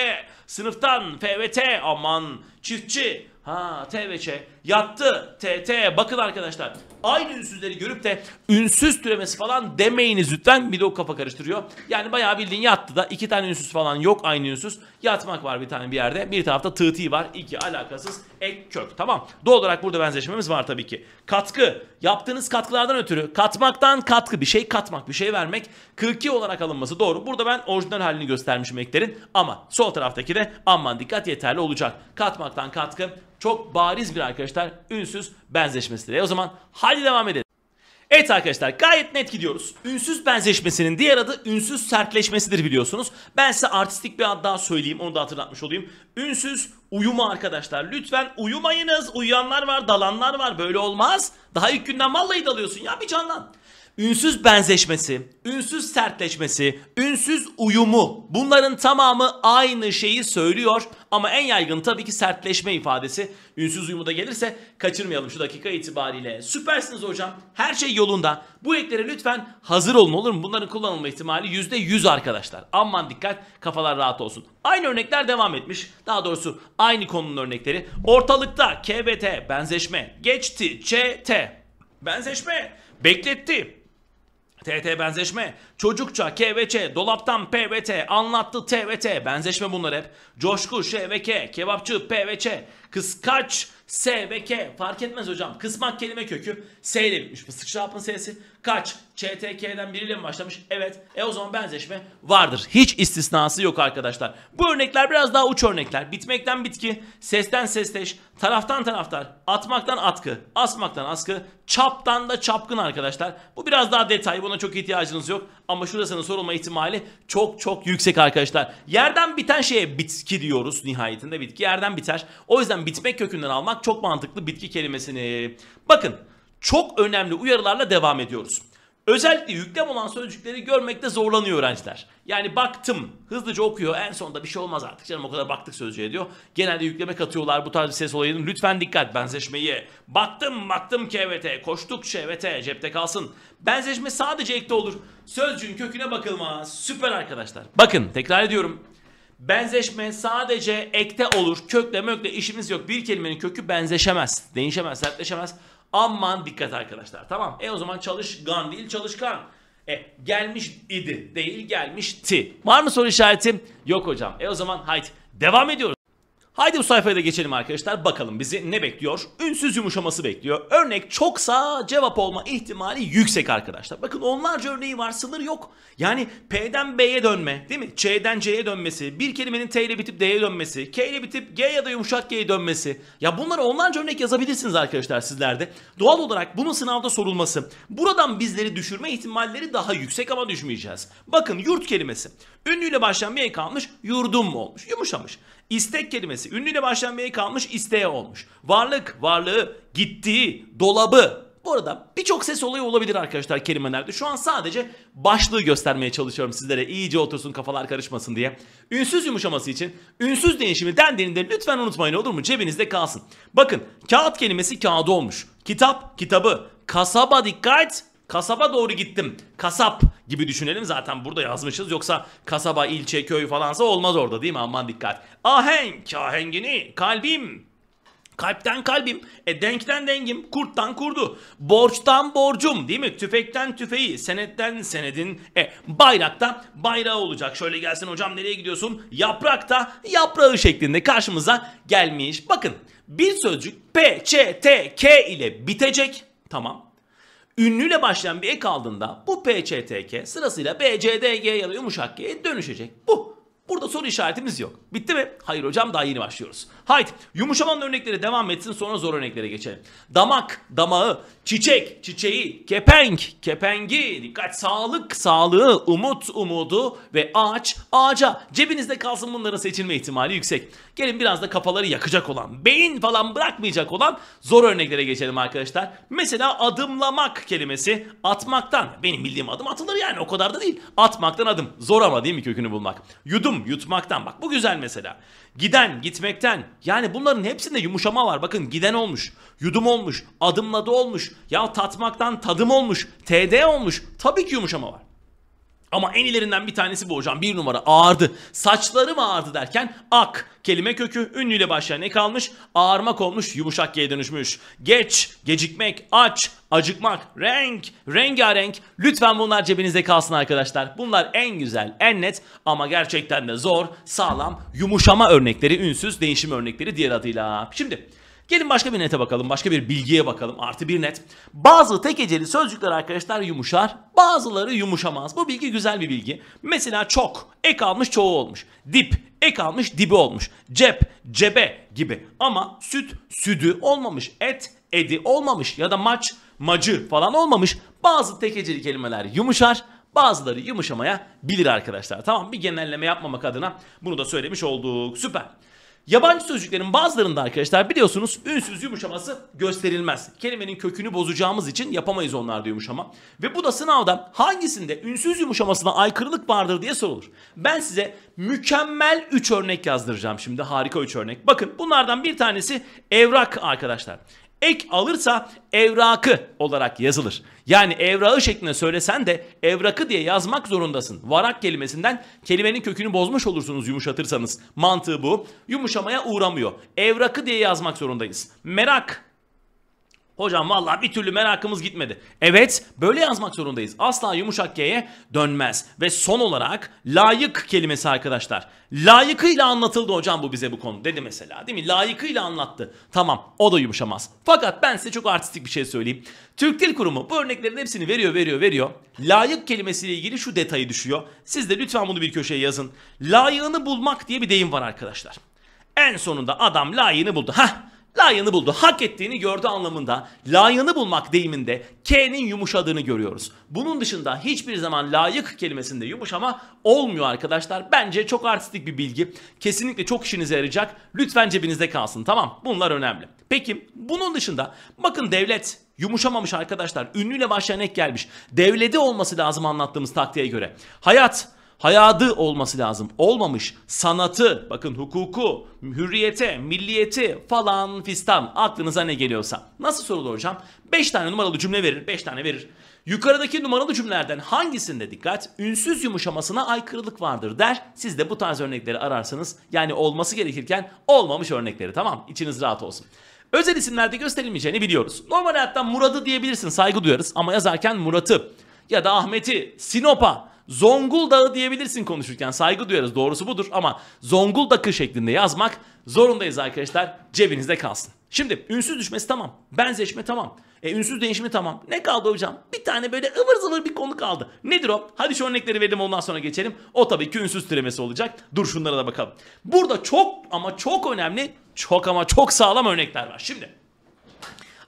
sınıftan FVT, aman çiftçi, Ha TVÇ yattı TT bakın arkadaşlar aynı ünsüzleri görüp de ünsüz türemesi falan demeyiniz lütfen bir de o kafa karıştırıyor. Yani bayağı bildiğin yattı da iki tane ünsüz falan yok aynı ünsüz yatmak var bir tane bir yerde bir tarafta tığti var iki alakasız ek kök tamam. Doğal olarak burada benzeşmemiz var tabii ki. Katkı yaptığınız katkılardan ötürü katmaktan katkı bir şey katmak bir şey vermek kıki olarak alınması doğru. Burada ben orijinal halini göstermişim eklerin ama sol taraftaki de aman dikkat yeterli olacak. Katmaktan katkı çok bariz bir arkadaşlar ünsüz benzeşmesidir. E o zaman hadi devam edelim. Evet arkadaşlar gayet net gidiyoruz. Ünsüz benzeşmesinin diğer adı ünsüz sertleşmesidir biliyorsunuz. Ben size artistik bir ad daha söyleyeyim onu da hatırlatmış olayım. Ünsüz uyuma arkadaşlar. Lütfen uyumayınız. Uyuyanlar var dalanlar var böyle olmaz. Daha ilk günden vallahi dalıyorsun ya bir canlan ünsüz benzeşmesi, ünsüz sertleşmesi, ünsüz uyumu bunların tamamı aynı şeyi söylüyor ama en yaygın tabii ki sertleşme ifadesi. Ünsüz uyumu da gelirse kaçırmayalım şu dakika itibariyle. Süpersiniz hocam. Her şey yolunda. Bu eklere lütfen hazır olun olur mu? Bunların kullanılma ihtimali %100 arkadaşlar. Aman dikkat kafalar rahat olsun. Aynı örnekler devam etmiş. Daha doğrusu aynı konunun örnekleri. Ortalıkta KBT benzeşme, geçti, ÇT benzeşme, bekletti, TT benzeşme, çocukça KVÇ, dolaptan PVT, anlattı TVT, benzeşme bunlar hep. Coşku ŞVK, kebapçı PVÇ, kıskaç k fark etmez hocam. Kısmak kelime kökü S ile bitmiş. Mıstık şarapın S'si. Kaç? CTK'den biriyle mi başlamış? Evet. E o zaman benzeşme vardır. Hiç istisnası yok arkadaşlar. Bu örnekler biraz daha uç örnekler. Bitmekten bitki, sesten sesteş, taraftan taraftar, atmaktan atkı, asmaktan askı, çaptan da çapkın arkadaşlar. Bu biraz daha detay. Buna çok ihtiyacınız yok. Ama şurada sana sorulma ihtimali çok çok yüksek arkadaşlar. Yerden biten şeye bitki diyoruz nihayetinde. Bitki yerden biter. O yüzden bitmek kökünden almak çok mantıklı bitki kelimesini. Bakın çok önemli uyarılarla devam ediyoruz. Özellikle yüklem olan sözcükleri görmekte zorlanıyor öğrenciler. Yani baktım, hızlıca okuyor, en sonunda bir şey olmaz artık canım o kadar baktık sözcüğe diyor. Genelde yükleme katıyorlar bu tarz bir ses olayını. Lütfen dikkat benzeşmeyi. Baktım, baktım KVT, e, koştuk ÇVT, şey, e, cepte kalsın. Benzeşme sadece ekte olur. Sözcüğün köküne bakılmaz. Süper arkadaşlar. Bakın tekrar ediyorum. Benzeşme sadece ekte olur. Kökle mökle işimiz yok. Bir kelimenin kökü benzeşemez, değişemez, sertleşemez. Aman dikkat arkadaşlar tamam. E o zaman çalışkan değil çalışkan. E gelmiş idi değil gelmişti. Var mı soru işareti? Yok hocam. E o zaman haydi devam ediyoruz. Haydi bu sayfaya da geçelim arkadaşlar. Bakalım bizi ne bekliyor? Ünsüz yumuşaması bekliyor. Örnek çoksa cevap olma ihtimali yüksek arkadaşlar. Bakın onlarca örneği var sınır yok. Yani P'den B'ye dönme değil mi? Ç'den C'ye dönmesi. Bir kelimenin T ile bitip D'ye dönmesi. K ile bitip G ya da yumuşak G'ye dönmesi. Ya bunlara onlarca örnek yazabilirsiniz arkadaşlar sizlerde. Doğal olarak bunun sınavda sorulması. Buradan bizleri düşürme ihtimalleri daha yüksek ama düşmeyeceğiz. Bakın yurt kelimesi. Ünlüyle başlayan bir ek kalmış yurdum mu olmuş? Yumuşamış. İstek kelimesi ünlüyle başlayan bir kalmış isteğe olmuş. Varlık, varlığı, gittiği, dolabı. Bu arada birçok ses olayı olabilir arkadaşlar kelimelerde. Şu an sadece başlığı göstermeye çalışıyorum sizlere. İyice otursun kafalar karışmasın diye. Ünsüz yumuşaması için ünsüz değişimi dendiğinde lütfen unutmayın olur mu? Cebinizde kalsın. Bakın kağıt kelimesi kağıdı olmuş. Kitap, kitabı. Kasaba dikkat Kasaba doğru gittim. Kasap gibi düşünelim zaten burada yazmışız. Yoksa kasaba, ilçe, köy falansa olmaz orada değil mi? Aman dikkat. Ahenk, ahengini, kalbim, Kalpten kalbim, e denkten dengim, kurttan kurdu. Borçtan borcum değil mi? Tüfekten tüfeği, senetten senedin. E bayrakta bayrağı olacak. Şöyle gelsin hocam nereye gidiyorsun? Yaprakta yaprağı şeklinde karşımıza gelmiş. Bakın bir sözcük P, Ç, T, K ile bitecek. Tamam ünlüyle başlayan bir ek aldığında bu PCTK sırasıyla BCDG ya da yumuşak G'ye dönüşecek. Bu. Burada soru işaretimiz yok. Bitti mi? Hayır hocam daha yeni başlıyoruz. Haydi yumuşak örnekleri devam etsin sonra zor örneklere geçelim. Damak, damağı, çiçek, çiçeği, kepenk, kepengi, dikkat sağlık, sağlığı, umut, umudu ve ağaç, ağaca. Cebinizde kalsın bunların seçilme ihtimali yüksek. Gelin biraz da kafaları yakacak olan, beyin falan bırakmayacak olan zor örneklere geçelim arkadaşlar. Mesela adımlamak kelimesi atmaktan. Benim bildiğim adım atılır yani o kadar da değil. Atmaktan adım. Zor ama değil mi kökünü bulmak? Yudum, yutmaktan. Bak bu güzel mesela. Giden gitmekten yani bunların hepsinde yumuşama var. Bakın giden olmuş, yudum olmuş, adımladı olmuş, ya tatmaktan tadım olmuş, TD olmuş. Tabii ki yumuşama var. Ama en ilerinden bir tanesi bu hocam. Bir numara ağardı. mı ağardı derken ak kelime kökü ünlüyle başlayan ne kalmış? Ağarmak olmuş yumuşak G'ye dönüşmüş. Geç, gecikmek, aç, acıkmak, renk, rengarenk. Lütfen bunlar cebinizde kalsın arkadaşlar. Bunlar en güzel, en net ama gerçekten de zor, sağlam, yumuşama örnekleri, ünsüz, değişim örnekleri diğer adıyla. Şimdi Gelin başka bir nete bakalım, başka bir bilgiye bakalım. Artı bir net. Bazı tek eceli sözcükler arkadaşlar yumuşar, bazıları yumuşamaz. Bu bilgi güzel bir bilgi. Mesela çok, ek almış çoğu olmuş. Dip, ek almış dibi olmuş. Cep, cebe gibi. Ama süt, südü olmamış. Et, edi olmamış. Ya da maç, macı falan olmamış. Bazı tek heceli kelimeler yumuşar, bazıları yumuşamaya bilir arkadaşlar. Tamam bir genelleme yapmamak adına bunu da söylemiş olduk. Süper. Yabancı sözcüklerin bazılarında arkadaşlar biliyorsunuz ünsüz yumuşaması gösterilmez. Kelimenin kökünü bozacağımız için yapamayız onlarda yumuşama. Ve bu da sınavda hangisinde ünsüz yumuşamasına aykırılık vardır diye sorulur. Ben size mükemmel 3 örnek yazdıracağım şimdi harika 3 örnek. Bakın bunlardan bir tanesi evrak arkadaşlar. Ek alırsa evrakı olarak yazılır. Yani evrağı şeklinde söylesen de evrakı diye yazmak zorundasın. Varak kelimesinden kelimenin kökünü bozmuş olursunuz yumuşatırsanız. Mantığı bu. Yumuşamaya uğramıyor. Evrakı diye yazmak zorundayız. Merak Hocam vallahi bir türlü merakımız gitmedi. Evet böyle yazmak zorundayız. Asla yumuşak G'ye dönmez. Ve son olarak layık kelimesi arkadaşlar. Layıkıyla anlatıldı hocam bu bize bu konu dedi mesela değil mi? Layıkıyla anlattı. Tamam o da yumuşamaz. Fakat ben size çok artistik bir şey söyleyeyim. Türk Dil Kurumu bu örneklerin hepsini veriyor veriyor veriyor. Layık kelimesiyle ilgili şu detayı düşüyor. Siz de lütfen bunu bir köşeye yazın. Layığını bulmak diye bir deyim var arkadaşlar. En sonunda adam layığını buldu. Hah Lion'ı buldu. Hak ettiğini gördü anlamında Lion'ı bulmak deyiminde K'nin yumuşadığını görüyoruz. Bunun dışında hiçbir zaman layık kelimesinde yumuşama olmuyor arkadaşlar. Bence çok artistik bir bilgi. Kesinlikle çok işinize yarayacak. Lütfen cebinizde kalsın tamam. Bunlar önemli. Peki bunun dışında bakın devlet yumuşamamış arkadaşlar. Ünlüyle başlayan ek gelmiş. Devleti olması lazım anlattığımız taktiğe göre. Hayat hayadı olması lazım. Olmamış. Sanatı, bakın hukuku, hürriyete, milliyeti falan fistan aklınıza ne geliyorsa. Nasıl sorulur hocam? 5 tane numaralı cümle verir, 5 tane verir. Yukarıdaki numaralı cümlelerden hangisinde dikkat, ünsüz yumuşamasına aykırılık vardır der. Siz de bu tarz örnekleri ararsanız yani olması gerekirken olmamış örnekleri tamam İçiniz rahat olsun. Özel isimlerde gösterilmeyeceğini biliyoruz. Normal hayattan Murad'ı diyebilirsin saygı duyarız ama yazarken Murat'ı ya da Ahmet'i, Sinop'a Zonguldak'ı diyebilirsin konuşurken saygı duyarız doğrusu budur ama Zonguldak'ı şeklinde yazmak zorundayız arkadaşlar cebinizde kalsın. Şimdi ünsüz düşmesi tamam. Benzeşme tamam. E, ünsüz değişimi tamam. Ne kaldı hocam? Bir tane böyle ıvır zıvır bir konu kaldı. Nedir o? Hadi şu örnekleri verelim ondan sonra geçelim. O tabii ki ünsüz türemesi olacak. Dur şunlara da bakalım. Burada çok ama çok önemli, çok ama çok sağlam örnekler var. Şimdi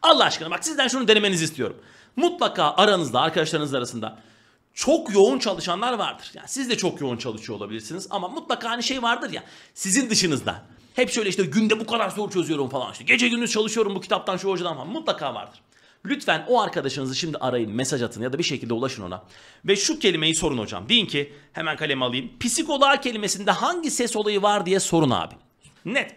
Allah aşkına bak sizden şunu denemenizi istiyorum. Mutlaka aranızda, arkadaşlarınız arasında çok yoğun çalışanlar vardır. Yani siz de çok yoğun çalışıyor olabilirsiniz ama mutlaka hani şey vardır ya sizin dışınızda. Hep şöyle işte günde bu kadar soru çözüyorum falan işte. Gece gündüz çalışıyorum bu kitaptan şu hocadan falan mutlaka vardır. Lütfen o arkadaşınızı şimdi arayın, mesaj atın ya da bir şekilde ulaşın ona. Ve şu kelimeyi sorun hocam. Deyin ki hemen kalem alayım. Psikoloğa kelimesinde hangi ses olayı var diye sorun abi. Net.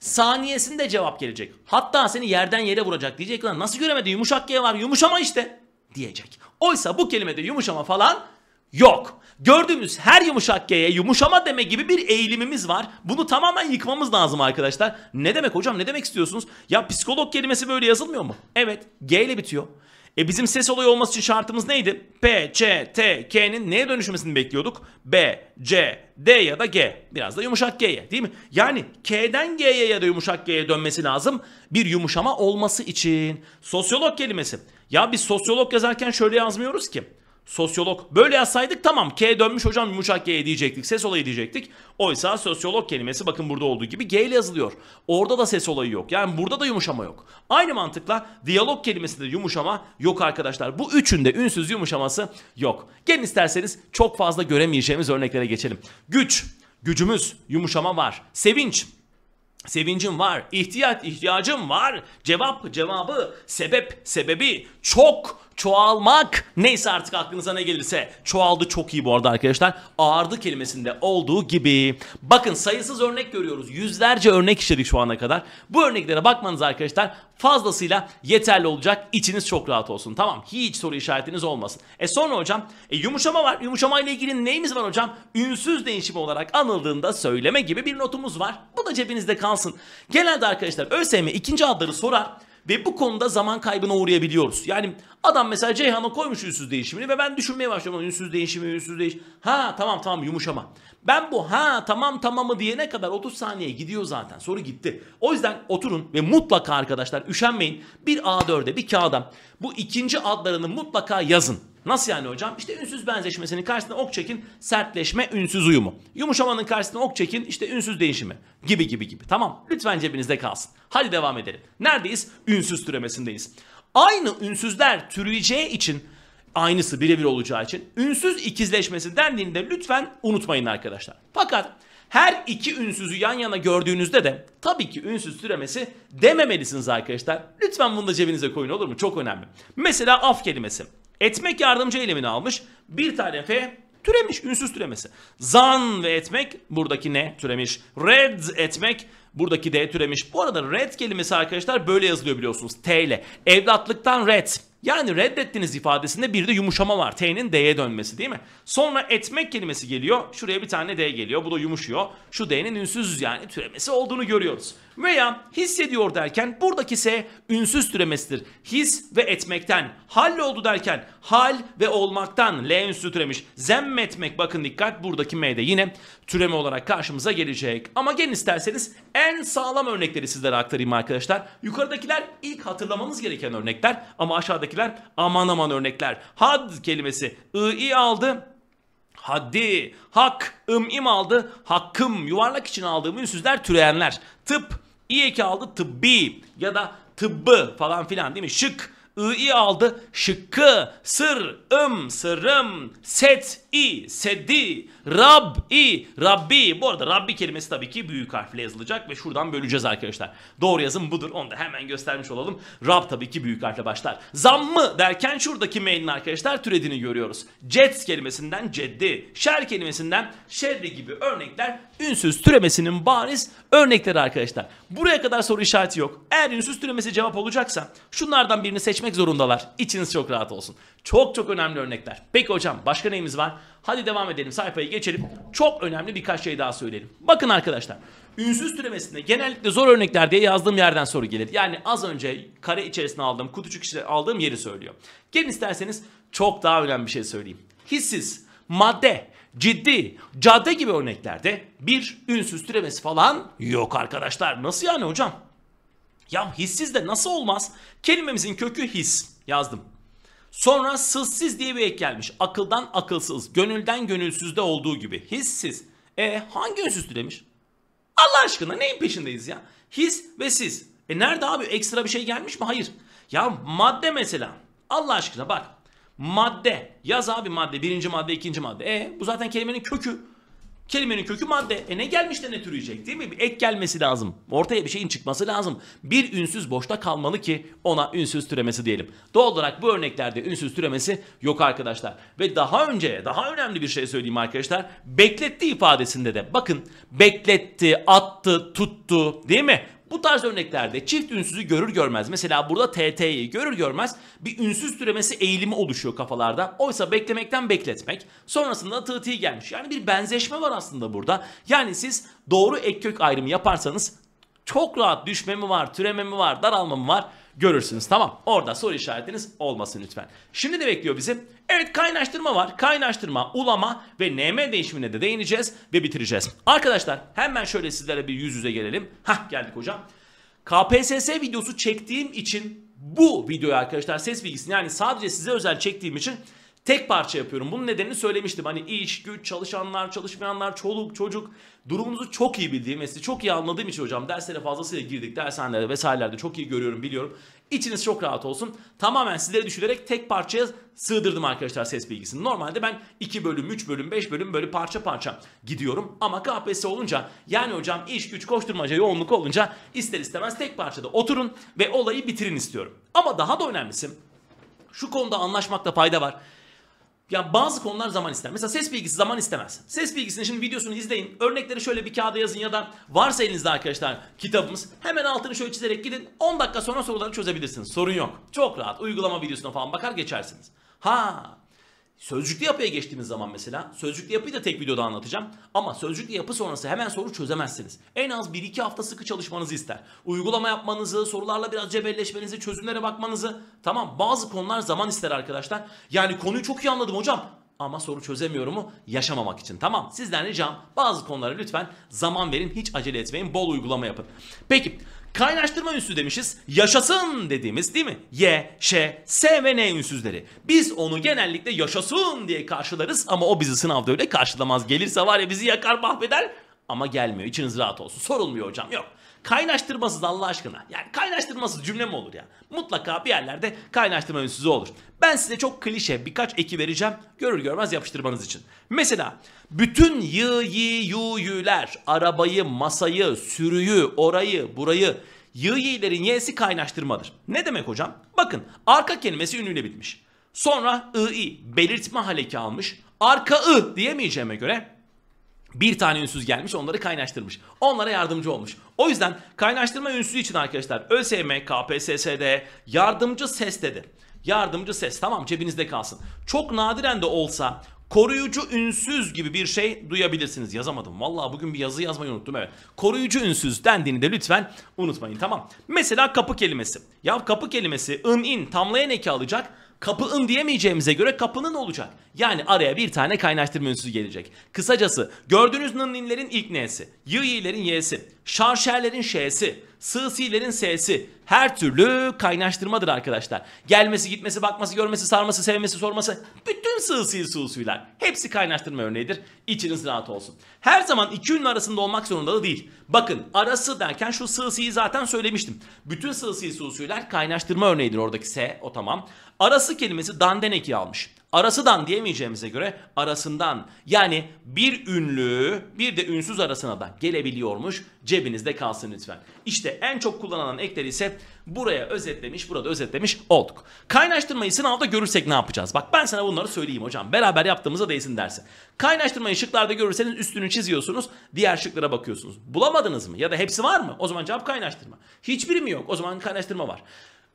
Saniyesinde cevap gelecek. Hatta seni yerden yere vuracak. Diyecek lan nasıl göremedi yumuşak G var yumuşama işte diyecek. Oysa bu kelimede yumuşama falan yok. Gördüğümüz her yumuşak G'ye yumuşama deme gibi bir eğilimimiz var. Bunu tamamen yıkmamız lazım arkadaşlar. Ne demek hocam ne demek istiyorsunuz? Ya psikolog kelimesi böyle yazılmıyor mu? Evet G ile bitiyor. E bizim ses olayı olması için şartımız neydi? P, C T, K'nin neye dönüşmesini bekliyorduk? B, C, D ya da G. Biraz da yumuşak G'ye değil mi? Yani K'den G'ye ya da yumuşak G'ye dönmesi lazım. Bir yumuşama olması için. Sosyolog kelimesi. Ya biz sosyolog yazarken şöyle yazmıyoruz ki sosyolog. Böyle yazsaydık tamam K dönmüş hocam yumuşak G diyecektik. Ses olayı diyecektik. Oysa sosyolog kelimesi bakın burada olduğu gibi G ile yazılıyor. Orada da ses olayı yok. Yani burada da yumuşama yok. Aynı mantıkla diyalog kelimesinde yumuşama yok arkadaşlar. Bu üçünde ünsüz yumuşaması yok. Gelin isterseniz çok fazla göremeyeceğimiz örneklere geçelim. Güç, gücümüz, yumuşama var. Sevinç, Sevincim var, ihtiyaç ihtiyacım var. Cevap cevabı, sebep sebebi, çok çoğalmak neyse artık aklınıza ne gelirse çoğaldı çok iyi bu arada arkadaşlar ağırdı kelimesinde olduğu gibi bakın sayısız örnek görüyoruz yüzlerce örnek işledik şu ana kadar bu örneklere bakmanız arkadaşlar fazlasıyla yeterli olacak içiniz çok rahat olsun tamam hiç soru işaretiniz olmasın e sonra hocam e, yumuşama var yumuşama ile ilgili neyimiz var hocam ünsüz değişimi olarak anıldığında söyleme gibi bir notumuz var bu da cebinizde kalsın genelde arkadaşlar ÖSYM ikinci adları sorar ve bu konuda zaman kaybına uğrayabiliyoruz. Yani adam mesela Ceyhan'a koymuş ünsüz değişimini ve ben düşünmeye başlıyorum. Ünsüz değişimi, ünsüz değiş. Ha tamam tamam yumuşama. Ben bu ha tamam tamamı diyene kadar 30 saniye gidiyor zaten. Soru gitti. O yüzden oturun ve mutlaka arkadaşlar üşenmeyin. Bir A4'e bir kağıda bu ikinci adlarını mutlaka yazın. Nasıl yani hocam? İşte ünsüz benzeşmesinin karşısına ok çekin sertleşme ünsüz uyumu. Yumuşamanın karşısına ok çekin işte ünsüz değişimi gibi gibi gibi. Tamam lütfen cebinizde kalsın. Hadi devam edelim. Neredeyiz? Ünsüz türemesindeyiz. Aynı ünsüzler türüyeceği için aynısı birebir olacağı için ünsüz ikizleşmesi dendiğinde lütfen unutmayın arkadaşlar. Fakat her iki ünsüzü yan yana gördüğünüzde de tabii ki ünsüz türemesi dememelisiniz arkadaşlar. Lütfen bunu da cebinize koyun olur mu? Çok önemli. Mesela af kelimesi. Etmek yardımcı eylemini almış. Bir tane F türemiş. Ünsüz türemesi. Zan ve etmek buradaki ne türemiş. Red etmek buradaki D türemiş. Bu arada red kelimesi arkadaşlar böyle yazılıyor biliyorsunuz. T ile. Evlatlıktan red. Yani reddettiniz ifadesinde bir de yumuşama var. T'nin D'ye dönmesi değil mi? Sonra etmek kelimesi geliyor. Şuraya bir tane D geliyor. Bu da yumuşuyor. Şu D'nin ünsüz yani türemesi olduğunu görüyoruz. Veya hissediyor derken buradaki S ünsüz türemesidir. His ve etmekten. Hal oldu derken hal ve olmaktan L ünsüz türemiş. Zemmetmek bakın dikkat buradaki M'de yine türeme olarak karşımıza gelecek. Ama gelin isterseniz en sağlam örnekleri sizlere aktarayım arkadaşlar. Yukarıdakiler ilk hatırlamamız gereken örnekler ama aşağıdaki sağdakiler aman aman örnekler. Had kelimesi ı'i aldı. Haddi, hak, ım im aldı. Hakkım, yuvarlak için aldığım ünsüzler türeyenler. Tıp, i eki aldı tıbbi ya da tıbbı falan filan değil mi? Şık, ı'i aldı. Şıkkı, sır, ım, sırrım, set, i, seddi. Rabbi, Rabbi. Bu arada Rabbi kelimesi tabii ki büyük harfle yazılacak ve şuradan böleceğiz arkadaşlar. Doğru yazım budur. Onu da hemen göstermiş olalım. Rab tabii ki büyük harfle başlar. Zammı derken şuradaki mailin arkadaşlar türediğini görüyoruz. Jets kelimesinden ceddi, şer kelimesinden şerri gibi örnekler ünsüz türemesinin bariz örnekleri arkadaşlar. Buraya kadar soru işareti yok. Eğer ünsüz türemesi cevap olacaksa şunlardan birini seçmek zorundalar. İçiniz çok rahat olsun. Çok çok önemli örnekler. Peki hocam başka neyimiz var? Hadi devam edelim sayfayı geçelim. Çok önemli birkaç şey daha söyleyelim. Bakın arkadaşlar. Ünsüz türemesinde genellikle zor örnekler diye yazdığım yerden soru gelir. Yani az önce kare içerisine aldığım, kutucuk içine aldığım yeri söylüyor. Gelin isterseniz çok daha önemli bir şey söyleyeyim. Hissiz, madde, ciddi, cadde gibi örneklerde bir ünsüz türemesi falan yok arkadaşlar. Nasıl yani hocam? Ya hissiz de nasıl olmaz? Kelimemizin kökü his. Yazdım. Sonra sızsız diye bir ek gelmiş. Akıldan akılsız, gönülden gönülsüzde olduğu gibi. Hissiz. E hangi ön demiş? Allah aşkına neyin peşindeyiz ya? His ve siz. E nerede abi ekstra bir şey gelmiş mi? Hayır. Ya madde mesela. Allah aşkına bak. Madde. Yaz abi madde. Birinci madde, ikinci madde. E bu zaten kelimenin kökü. Kelimenin kökü madde. E ne gelmiş de ne türüyecek değil mi? Bir ek gelmesi lazım. Ortaya bir şeyin çıkması lazım. Bir ünsüz boşta kalmalı ki ona ünsüz türemesi diyelim. Doğal olarak bu örneklerde ünsüz türemesi yok arkadaşlar. Ve daha önce daha önemli bir şey söyleyeyim arkadaşlar. Bekletti ifadesinde de bakın bekletti, attı, tuttu değil mi? Bu tarz örneklerde çift ünsüzü görür görmez mesela burada TT'yi görür görmez bir ünsüz türemesi eğilimi oluşuyor kafalarda. Oysa beklemekten bekletmek sonrasında TT gelmiş. Yani bir benzeşme var aslında burada. Yani siz doğru ek kök ayrımı yaparsanız çok rahat düşme mi var, türeme mi var, daralma mı var görürsünüz. Tamam orada soru işaretiniz olmasın lütfen. Şimdi ne bekliyor bizi? Evet kaynaştırma var. Kaynaştırma, ulama ve NM değişimine de değineceğiz ve bitireceğiz. Arkadaşlar hemen şöyle sizlere bir yüz yüze gelelim. Hah geldik hocam. KPSS videosu çektiğim için bu videoyu arkadaşlar ses bilgisini yani sadece size özel çektiğim için Tek parça yapıyorum. Bunun nedenini söylemiştim. Hani iş, güç, çalışanlar, çalışmayanlar, çoluk, çocuk durumunuzu çok iyi bildiğim ve çok iyi anladığım için hocam derslere fazlasıyla girdik. Dershanelerde vesairelerde çok iyi görüyorum, biliyorum. İçiniz çok rahat olsun. Tamamen sizleri düşünerek tek parçaya sığdırdım arkadaşlar ses bilgisini. Normalde ben 2 bölüm, 3 bölüm, 5 bölüm böyle parça parça gidiyorum. Ama KPSS olunca yani hocam iş, güç, koşturmaca, yoğunluk olunca ister istemez tek parçada oturun ve olayı bitirin istiyorum. Ama daha da önemlisi şu konuda anlaşmakta fayda var ya bazı konular zaman ister. Mesela ses bilgisi zaman istemez. Ses bilgisini şimdi videosunu izleyin. Örnekleri şöyle bir kağıda yazın ya da varsa elinizde arkadaşlar kitabımız. Hemen altını şöyle çizerek gidin. 10 dakika sonra soruları çözebilirsiniz. Sorun yok. Çok rahat. Uygulama videosuna falan bakar geçersiniz. Ha Sözcüklü yapıya geçtiğimiz zaman mesela sözcüklü yapıyı da tek videoda anlatacağım. Ama sözcüklü yapı sonrası hemen soru çözemezsiniz. En az 1-2 hafta sıkı çalışmanızı ister. Uygulama yapmanızı, sorularla biraz cebelleşmenizi, çözümlere bakmanızı. Tamam bazı konular zaman ister arkadaşlar. Yani konuyu çok iyi anladım hocam ama soru çözemiyorumu yaşamamak için. Tamam sizden ricam bazı konulara lütfen zaman verin hiç acele etmeyin bol uygulama yapın. Peki Kaynaştırma ünsü demişiz. Yaşasın dediğimiz değil mi? Y, Ş, S ve N ünsüzleri. Biz onu genellikle yaşasın diye karşılarız ama o bizi sınavda öyle karşılamaz. Gelirse var ya bizi yakar mahveder ama gelmiyor. İçiniz rahat olsun. Sorulmuyor hocam yok. Kaynaştırmasız Allah aşkına. Yani kaynaştırmasız cümle mi olur ya? Mutlaka bir yerlerde kaynaştırma ünsüzü olur. Ben size çok klişe birkaç eki vereceğim. Görür görmez yapıştırmanız için. Mesela bütün yı, yi, yu, yüler, arabayı, masayı, sürüyü, orayı, burayı, yı, yilerin y'si kaynaştırmadır. Ne demek hocam? Bakın arka kelimesi ünlüyle bitmiş. Sonra ı, i belirtme haleki almış. Arka ı diyemeyeceğime göre bir tane ünsüz gelmiş onları kaynaştırmış. Onlara yardımcı olmuş. O yüzden kaynaştırma ünsüzü için arkadaşlar ÖSYM, KPSS'de yardımcı ses dedi. Yardımcı ses tamam cebinizde kalsın. Çok nadiren de olsa Koruyucu ünsüz gibi bir şey duyabilirsiniz. Yazamadım. Vallahi bugün bir yazı yazmayı unuttum evet. Koruyucu ünsüz dendiğini de lütfen unutmayın tamam. Mesela kapı kelimesi. Ya kapı kelimesi ın in tamlayan eki alacak. Kapı ın diyemeyeceğimize göre kapının olacak. Yani araya bir tane kaynaştırma ünsüzü gelecek. Kısacası gördüğünüz nın inlerin ilk n'si. Yı yilerin y'si. Şarşerlerin ş'si, sığsilerin sesi, her türlü kaynaştırmadır arkadaşlar. Gelmesi, gitmesi, bakması, görmesi, sarması, sevmesi, sorması bütün sığsi sığsuylar hepsi kaynaştırma örneğidir. İçiniz rahat olsun. Her zaman iki ünlü arasında olmak zorunda da değil. Bakın arası derken şu sığsiyi zaten söylemiştim. Bütün sığsi sığsuylar kaynaştırma örneğidir oradaki s o tamam. Arası kelimesi dandene almış. Arasıdan diyemeyeceğimize göre arasından yani bir ünlü bir de ünsüz arasına da gelebiliyormuş cebinizde kalsın lütfen. İşte en çok kullanılan ekleri ise buraya özetlemiş burada özetlemiş olduk. Kaynaştırmayı sınavda görürsek ne yapacağız? Bak ben sana bunları söyleyeyim hocam beraber yaptığımıza değsin dersin. Kaynaştırmayı şıklarda görürseniz üstünü çiziyorsunuz diğer şıklara bakıyorsunuz. Bulamadınız mı ya da hepsi var mı? O zaman cevap kaynaştırma. Hiçbiri mi yok? O zaman kaynaştırma var.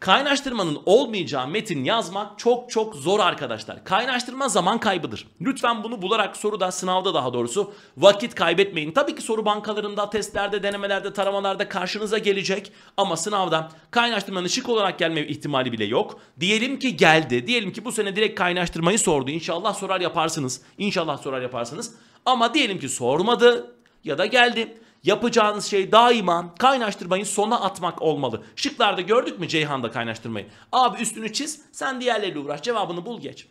Kaynaştırmanın olmayacağı metin yazmak çok çok zor arkadaşlar. Kaynaştırma zaman kaybıdır. Lütfen bunu bularak soruda, sınavda daha doğrusu vakit kaybetmeyin. Tabii ki soru bankalarında, testlerde, denemelerde, taramalarda karşınıza gelecek ama sınavda kaynaştırmanın şık olarak gelme ihtimali bile yok. Diyelim ki geldi. Diyelim ki bu sene direkt kaynaştırmayı sordu. İnşallah sorar yaparsınız. İnşallah sorar yaparsınız. Ama diyelim ki sormadı ya da geldi. Yapacağınız şey daima kaynaştırmayı sona atmak olmalı. Şıklarda gördük mü Ceyhan'da kaynaştırmayı? Abi üstünü çiz sen diğerleriyle uğraş cevabını bul geç.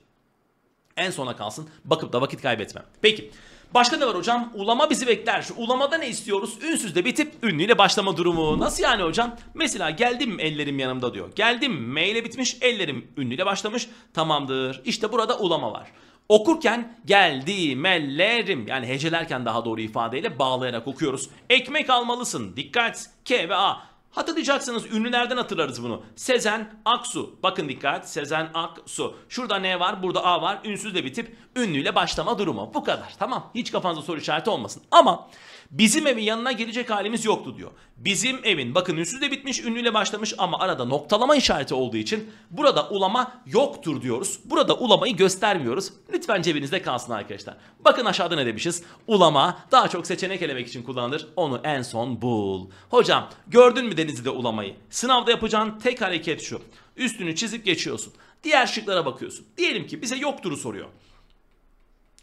En sona kalsın bakıp da vakit kaybetmem. Peki başka ne var hocam? Ulama bizi bekler. ulamada ne istiyoruz? Ünsüzle bitip ünlüyle başlama durumu. Nasıl yani hocam? Mesela geldim ellerim yanımda diyor. Geldim M bitmiş ellerim ünlüyle başlamış. Tamamdır. İşte burada ulama var. Okurken geldi mellerim yani hecelerken daha doğru ifadeyle bağlayarak okuyoruz. Ekmek almalısın dikkat K ve A. Hatırlayacaksınız ünlülerden hatırlarız bunu. Sezen Aksu. Bakın dikkat Sezen Aksu. Şurada ne var burada A var Ünsüz ünsüzle bitip ünlüyle başlama durumu. Bu kadar tamam hiç kafanızda soru işareti olmasın. Ama Bizim evin yanına gelecek halimiz yoktu diyor. Bizim evin bakın ünsüz de bitmiş ünlüyle başlamış ama arada noktalama işareti olduğu için burada ulama yoktur diyoruz. Burada ulamayı göstermiyoruz. Lütfen cebinizde kalsın arkadaşlar. Bakın aşağıda ne demişiz? Ulama daha çok seçenek elemek için kullanılır. Onu en son bul. Hocam gördün mü Denizli'de ulamayı? Sınavda yapacağın tek hareket şu. Üstünü çizip geçiyorsun. Diğer şıklara bakıyorsun. Diyelim ki bize yokturu soruyor.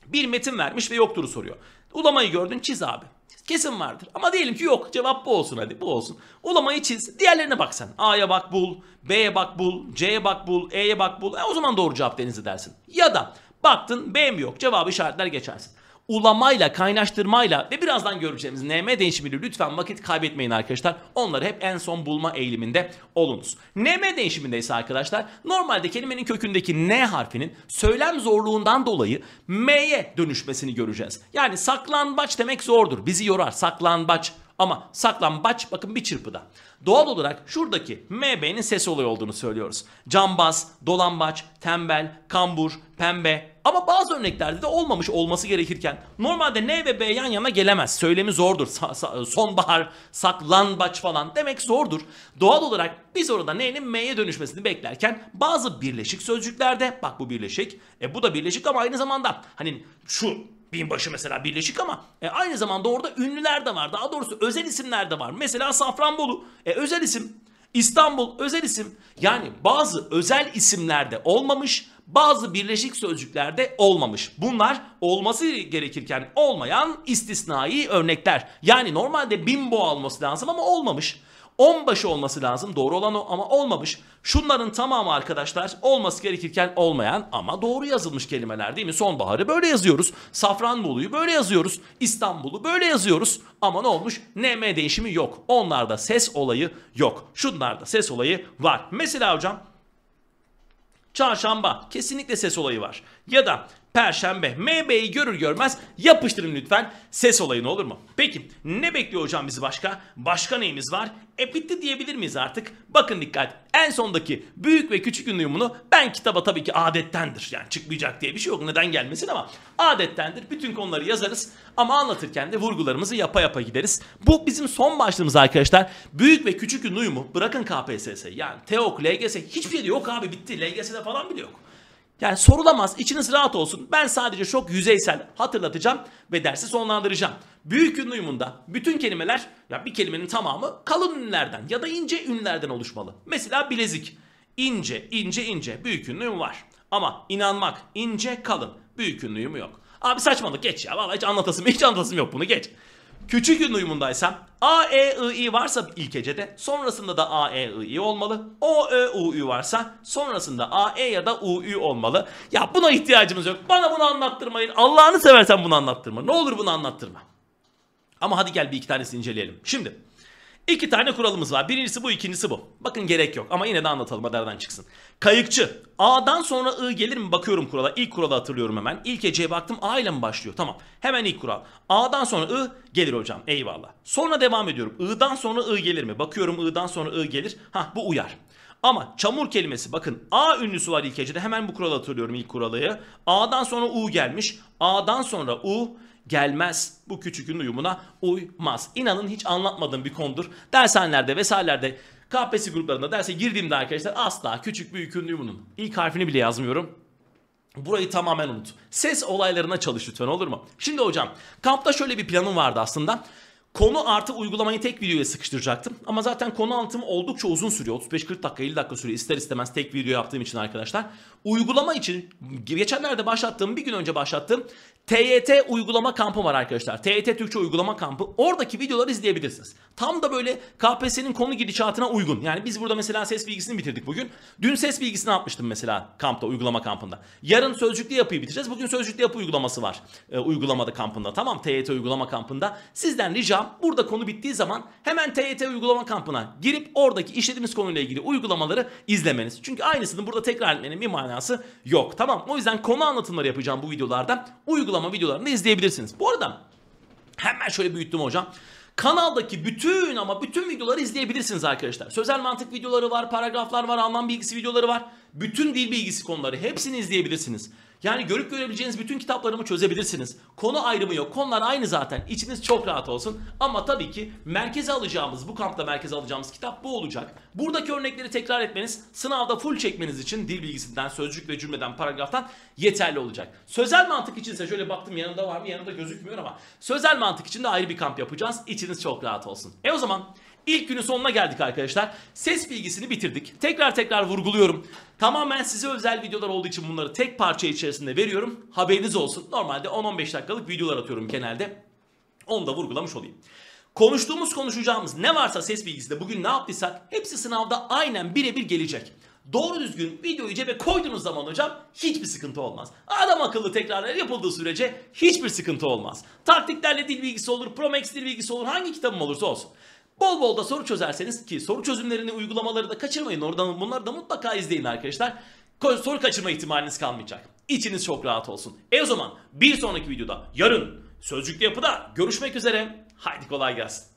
Bir metin vermiş ve yokturu soruyor. Ulamayı gördün çiz abi. Kesin vardır. Ama diyelim ki yok. Cevap bu olsun hadi. Bu olsun. Olamayı çiz. Diğerlerine bak sen. A'ya bak bul. B'ye bak bul. C'ye bak bul. E'ye bak bul. E, o zaman doğru cevap denizi dersin. Ya da baktın B mi yok. Cevabı işaretler geçersin ulamayla, kaynaştırmayla ve birazdan göreceğimiz NM değişimiyle lütfen vakit kaybetmeyin arkadaşlar. Onları hep en son bulma eğiliminde olunuz. NM değişiminde ise arkadaşlar normalde kelimenin kökündeki N harfinin söylem zorluğundan dolayı M'ye dönüşmesini göreceğiz. Yani saklanbaç demek zordur. Bizi yorar saklanbaç Ama saklanbaç bakın bir çırpıda. Doğal olarak şuradaki MB'nin ses olayı olduğunu söylüyoruz. Cambaz, dolambaç, tembel, kambur, pembe, ama bazı örneklerde de olmamış olması gerekirken normalde N ve B yan yana gelemez. Söylemi zordur. Sa- sa- sonbahar, saklanbaç falan demek zordur. Doğal olarak biz orada N'nin M'ye dönüşmesini beklerken bazı birleşik sözcüklerde bak bu birleşik e bu da birleşik ama aynı zamanda hani şu binbaşı mesela birleşik ama e, aynı zamanda orada ünlüler de var. Daha doğrusu özel isimler de var. Mesela Safranbolu e, özel isim. İstanbul özel isim. Yani bazı özel isimlerde olmamış bazı birleşik sözcüklerde olmamış. Bunlar olması gerekirken olmayan istisnai örnekler. Yani normalde bimbo alması lazım ama olmamış. Onbaşı olması lazım doğru olan o ama olmamış. Şunların tamamı arkadaşlar olması gerekirken olmayan ama doğru yazılmış kelimeler değil mi? Sonbaharı böyle yazıyoruz. Safranbolu'yu böyle yazıyoruz. İstanbul'u böyle yazıyoruz. Ama ne olmuş? NM değişimi yok. Onlarda ses olayı yok. Şunlarda ses olayı var. Mesela hocam Çarşamba kesinlikle ses olayı var. Ya da Perşembe. MB'yi görür görmez yapıştırın lütfen. Ses olayı ne olur mu? Peki ne bekliyor hocam bizi başka? Başka neyimiz var? E bitti diyebilir miyiz artık? Bakın dikkat. En sondaki büyük ve küçük ünlüyumunu ben kitaba tabii ki adettendir. Yani çıkmayacak diye bir şey yok. Neden gelmesin ama adettendir. Bütün konuları yazarız ama anlatırken de vurgularımızı yapa yapa gideriz. Bu bizim son başlığımız arkadaşlar. Büyük ve küçük ünlü uyumu bırakın KPSS. Yani TEOK, LGS hiçbir şey yok abi bitti. LGS'de falan bile yok. Yani sorulamaz. içiniz rahat olsun. Ben sadece çok yüzeysel hatırlatacağım ve dersi sonlandıracağım. Büyük ünlü uyumunda bütün kelimeler ya bir kelimenin tamamı kalın ünlerden ya da ince ünlerden oluşmalı. Mesela bilezik. İnce, ince, ince. Büyük ünlü uyum var. Ama inanmak ince, kalın. Büyük ünlü uyumu yok. Abi saçmalık geç ya. Vallahi hiç anlatasım, hiç anlatasım yok bunu geç. Küçük yün uyumundaysam A, E, I, I varsa ilk hecede sonrasında da A, E, I, I olmalı. O, Ö, e U, Ü varsa sonrasında A, E ya da U, Ü olmalı. Ya buna ihtiyacımız yok. Bana bunu anlattırmayın. Allah'ını seversen bunu anlattırma. Ne olur bunu anlattırma. Ama hadi gel bir iki tanesini inceleyelim. Şimdi İki tane kuralımız var. Birincisi bu, ikincisi bu. Bakın gerek yok ama yine de anlatalım adardan çıksın. Kayıkçı. A'dan sonra I gelir mi bakıyorum kurala. İlk kuralı hatırlıyorum hemen. İlk Ece'ye baktım A ile mi başlıyor? Tamam. Hemen ilk kural. A'dan sonra I gelir hocam. Eyvallah. Sonra devam ediyorum. I'dan sonra I gelir mi? Bakıyorum I'dan sonra I gelir. Ha bu uyar. Ama çamur kelimesi bakın A ünlüsü var ilk hecede. Hemen bu kuralı hatırlıyorum ilk kuralı. A'dan sonra U gelmiş. A'dan sonra U gelmez. Bu küçükün uyumuna uymaz. İnanın hiç anlatmadığım bir konudur. Dershanelerde vesairelerde KPSS gruplarında derse girdiğimde arkadaşlar asla küçük büyükün uyumunun ilk harfini bile yazmıyorum. Burayı tamamen unut. Ses olaylarına çalış lütfen olur mu? Şimdi hocam kampta şöyle bir planım vardı aslında. Konu artı uygulamayı tek videoya sıkıştıracaktım. Ama zaten konu anlatımı oldukça uzun sürüyor. 35-40 dakika 50 dakika sürüyor ister istemez tek video yaptığım için arkadaşlar. Uygulama için geçenlerde başlattığım bir gün önce başlattığım TYT uygulama kampı var arkadaşlar. TYT Türkçe uygulama kampı. Oradaki videoları izleyebilirsiniz. Tam da böyle KPSS'nin konu gidişatına uygun. Yani biz burada mesela ses bilgisini bitirdik bugün. Dün ses bilgisini atmıştım mesela kampta, uygulama kampında. Yarın sözcüklü yapıyı bitireceğiz. Bugün sözcüklü yapı uygulaması var. E, uygulamada kampında. Tamam TYT uygulama kampında. Sizden ricam burada konu bittiği zaman hemen TYT uygulama kampına girip oradaki işlediğimiz konuyla ilgili uygulamaları izlemeniz. Çünkü aynısını burada tekrar etmenin bir manası yok. Tamam o yüzden konu anlatımları yapacağım bu videolarda. Uygulama uygulama videolarını izleyebilirsiniz. Bu arada hemen şöyle büyüttüm hocam. Kanaldaki bütün ama bütün videoları izleyebilirsiniz arkadaşlar. Sözel mantık videoları var, paragraflar var, Alman bilgisi videoları var. Bütün dil bilgisi konuları hepsini izleyebilirsiniz. Yani görüp görebileceğiniz bütün kitaplarımı çözebilirsiniz. Konu ayrımı yok. Konular aynı zaten. İçiniz çok rahat olsun. Ama tabii ki merkeze alacağımız, bu kampta merkeze alacağımız kitap bu olacak. Buradaki örnekleri tekrar etmeniz, sınavda full çekmeniz için dil bilgisinden, sözcük ve cümleden, paragraftan yeterli olacak. Sözel mantık içinse şöyle baktım yanında var mı? Yanında gözükmüyor ama sözel mantık için de ayrı bir kamp yapacağız. İçiniz çok rahat olsun. E o zaman İlk günün sonuna geldik arkadaşlar. Ses bilgisini bitirdik. Tekrar tekrar vurguluyorum. Tamamen size özel videolar olduğu için bunları tek parça içerisinde veriyorum. Haberiniz olsun. Normalde 10-15 dakikalık videolar atıyorum genelde. Onu da vurgulamış olayım. Konuştuğumuz konuşacağımız ne varsa ses bilgisinde bugün ne yaptıysak hepsi sınavda aynen birebir gelecek. Doğru düzgün videoyu cebe koyduğunuz zaman hocam hiçbir sıkıntı olmaz. Adam akıllı tekrarlar yapıldığı sürece hiçbir sıkıntı olmaz. Taktiklerle dil bilgisi olur, Promex dil bilgisi olur, hangi kitabım olursa olsun. Bol bol da soru çözerseniz ki soru çözümlerini uygulamaları da kaçırmayın. Oradan bunları da mutlaka izleyin arkadaşlar. Soru kaçırma ihtimaliniz kalmayacak. İçiniz çok rahat olsun. E o zaman bir sonraki videoda yarın Sözcüklü Yapı'da görüşmek üzere. Haydi kolay gelsin.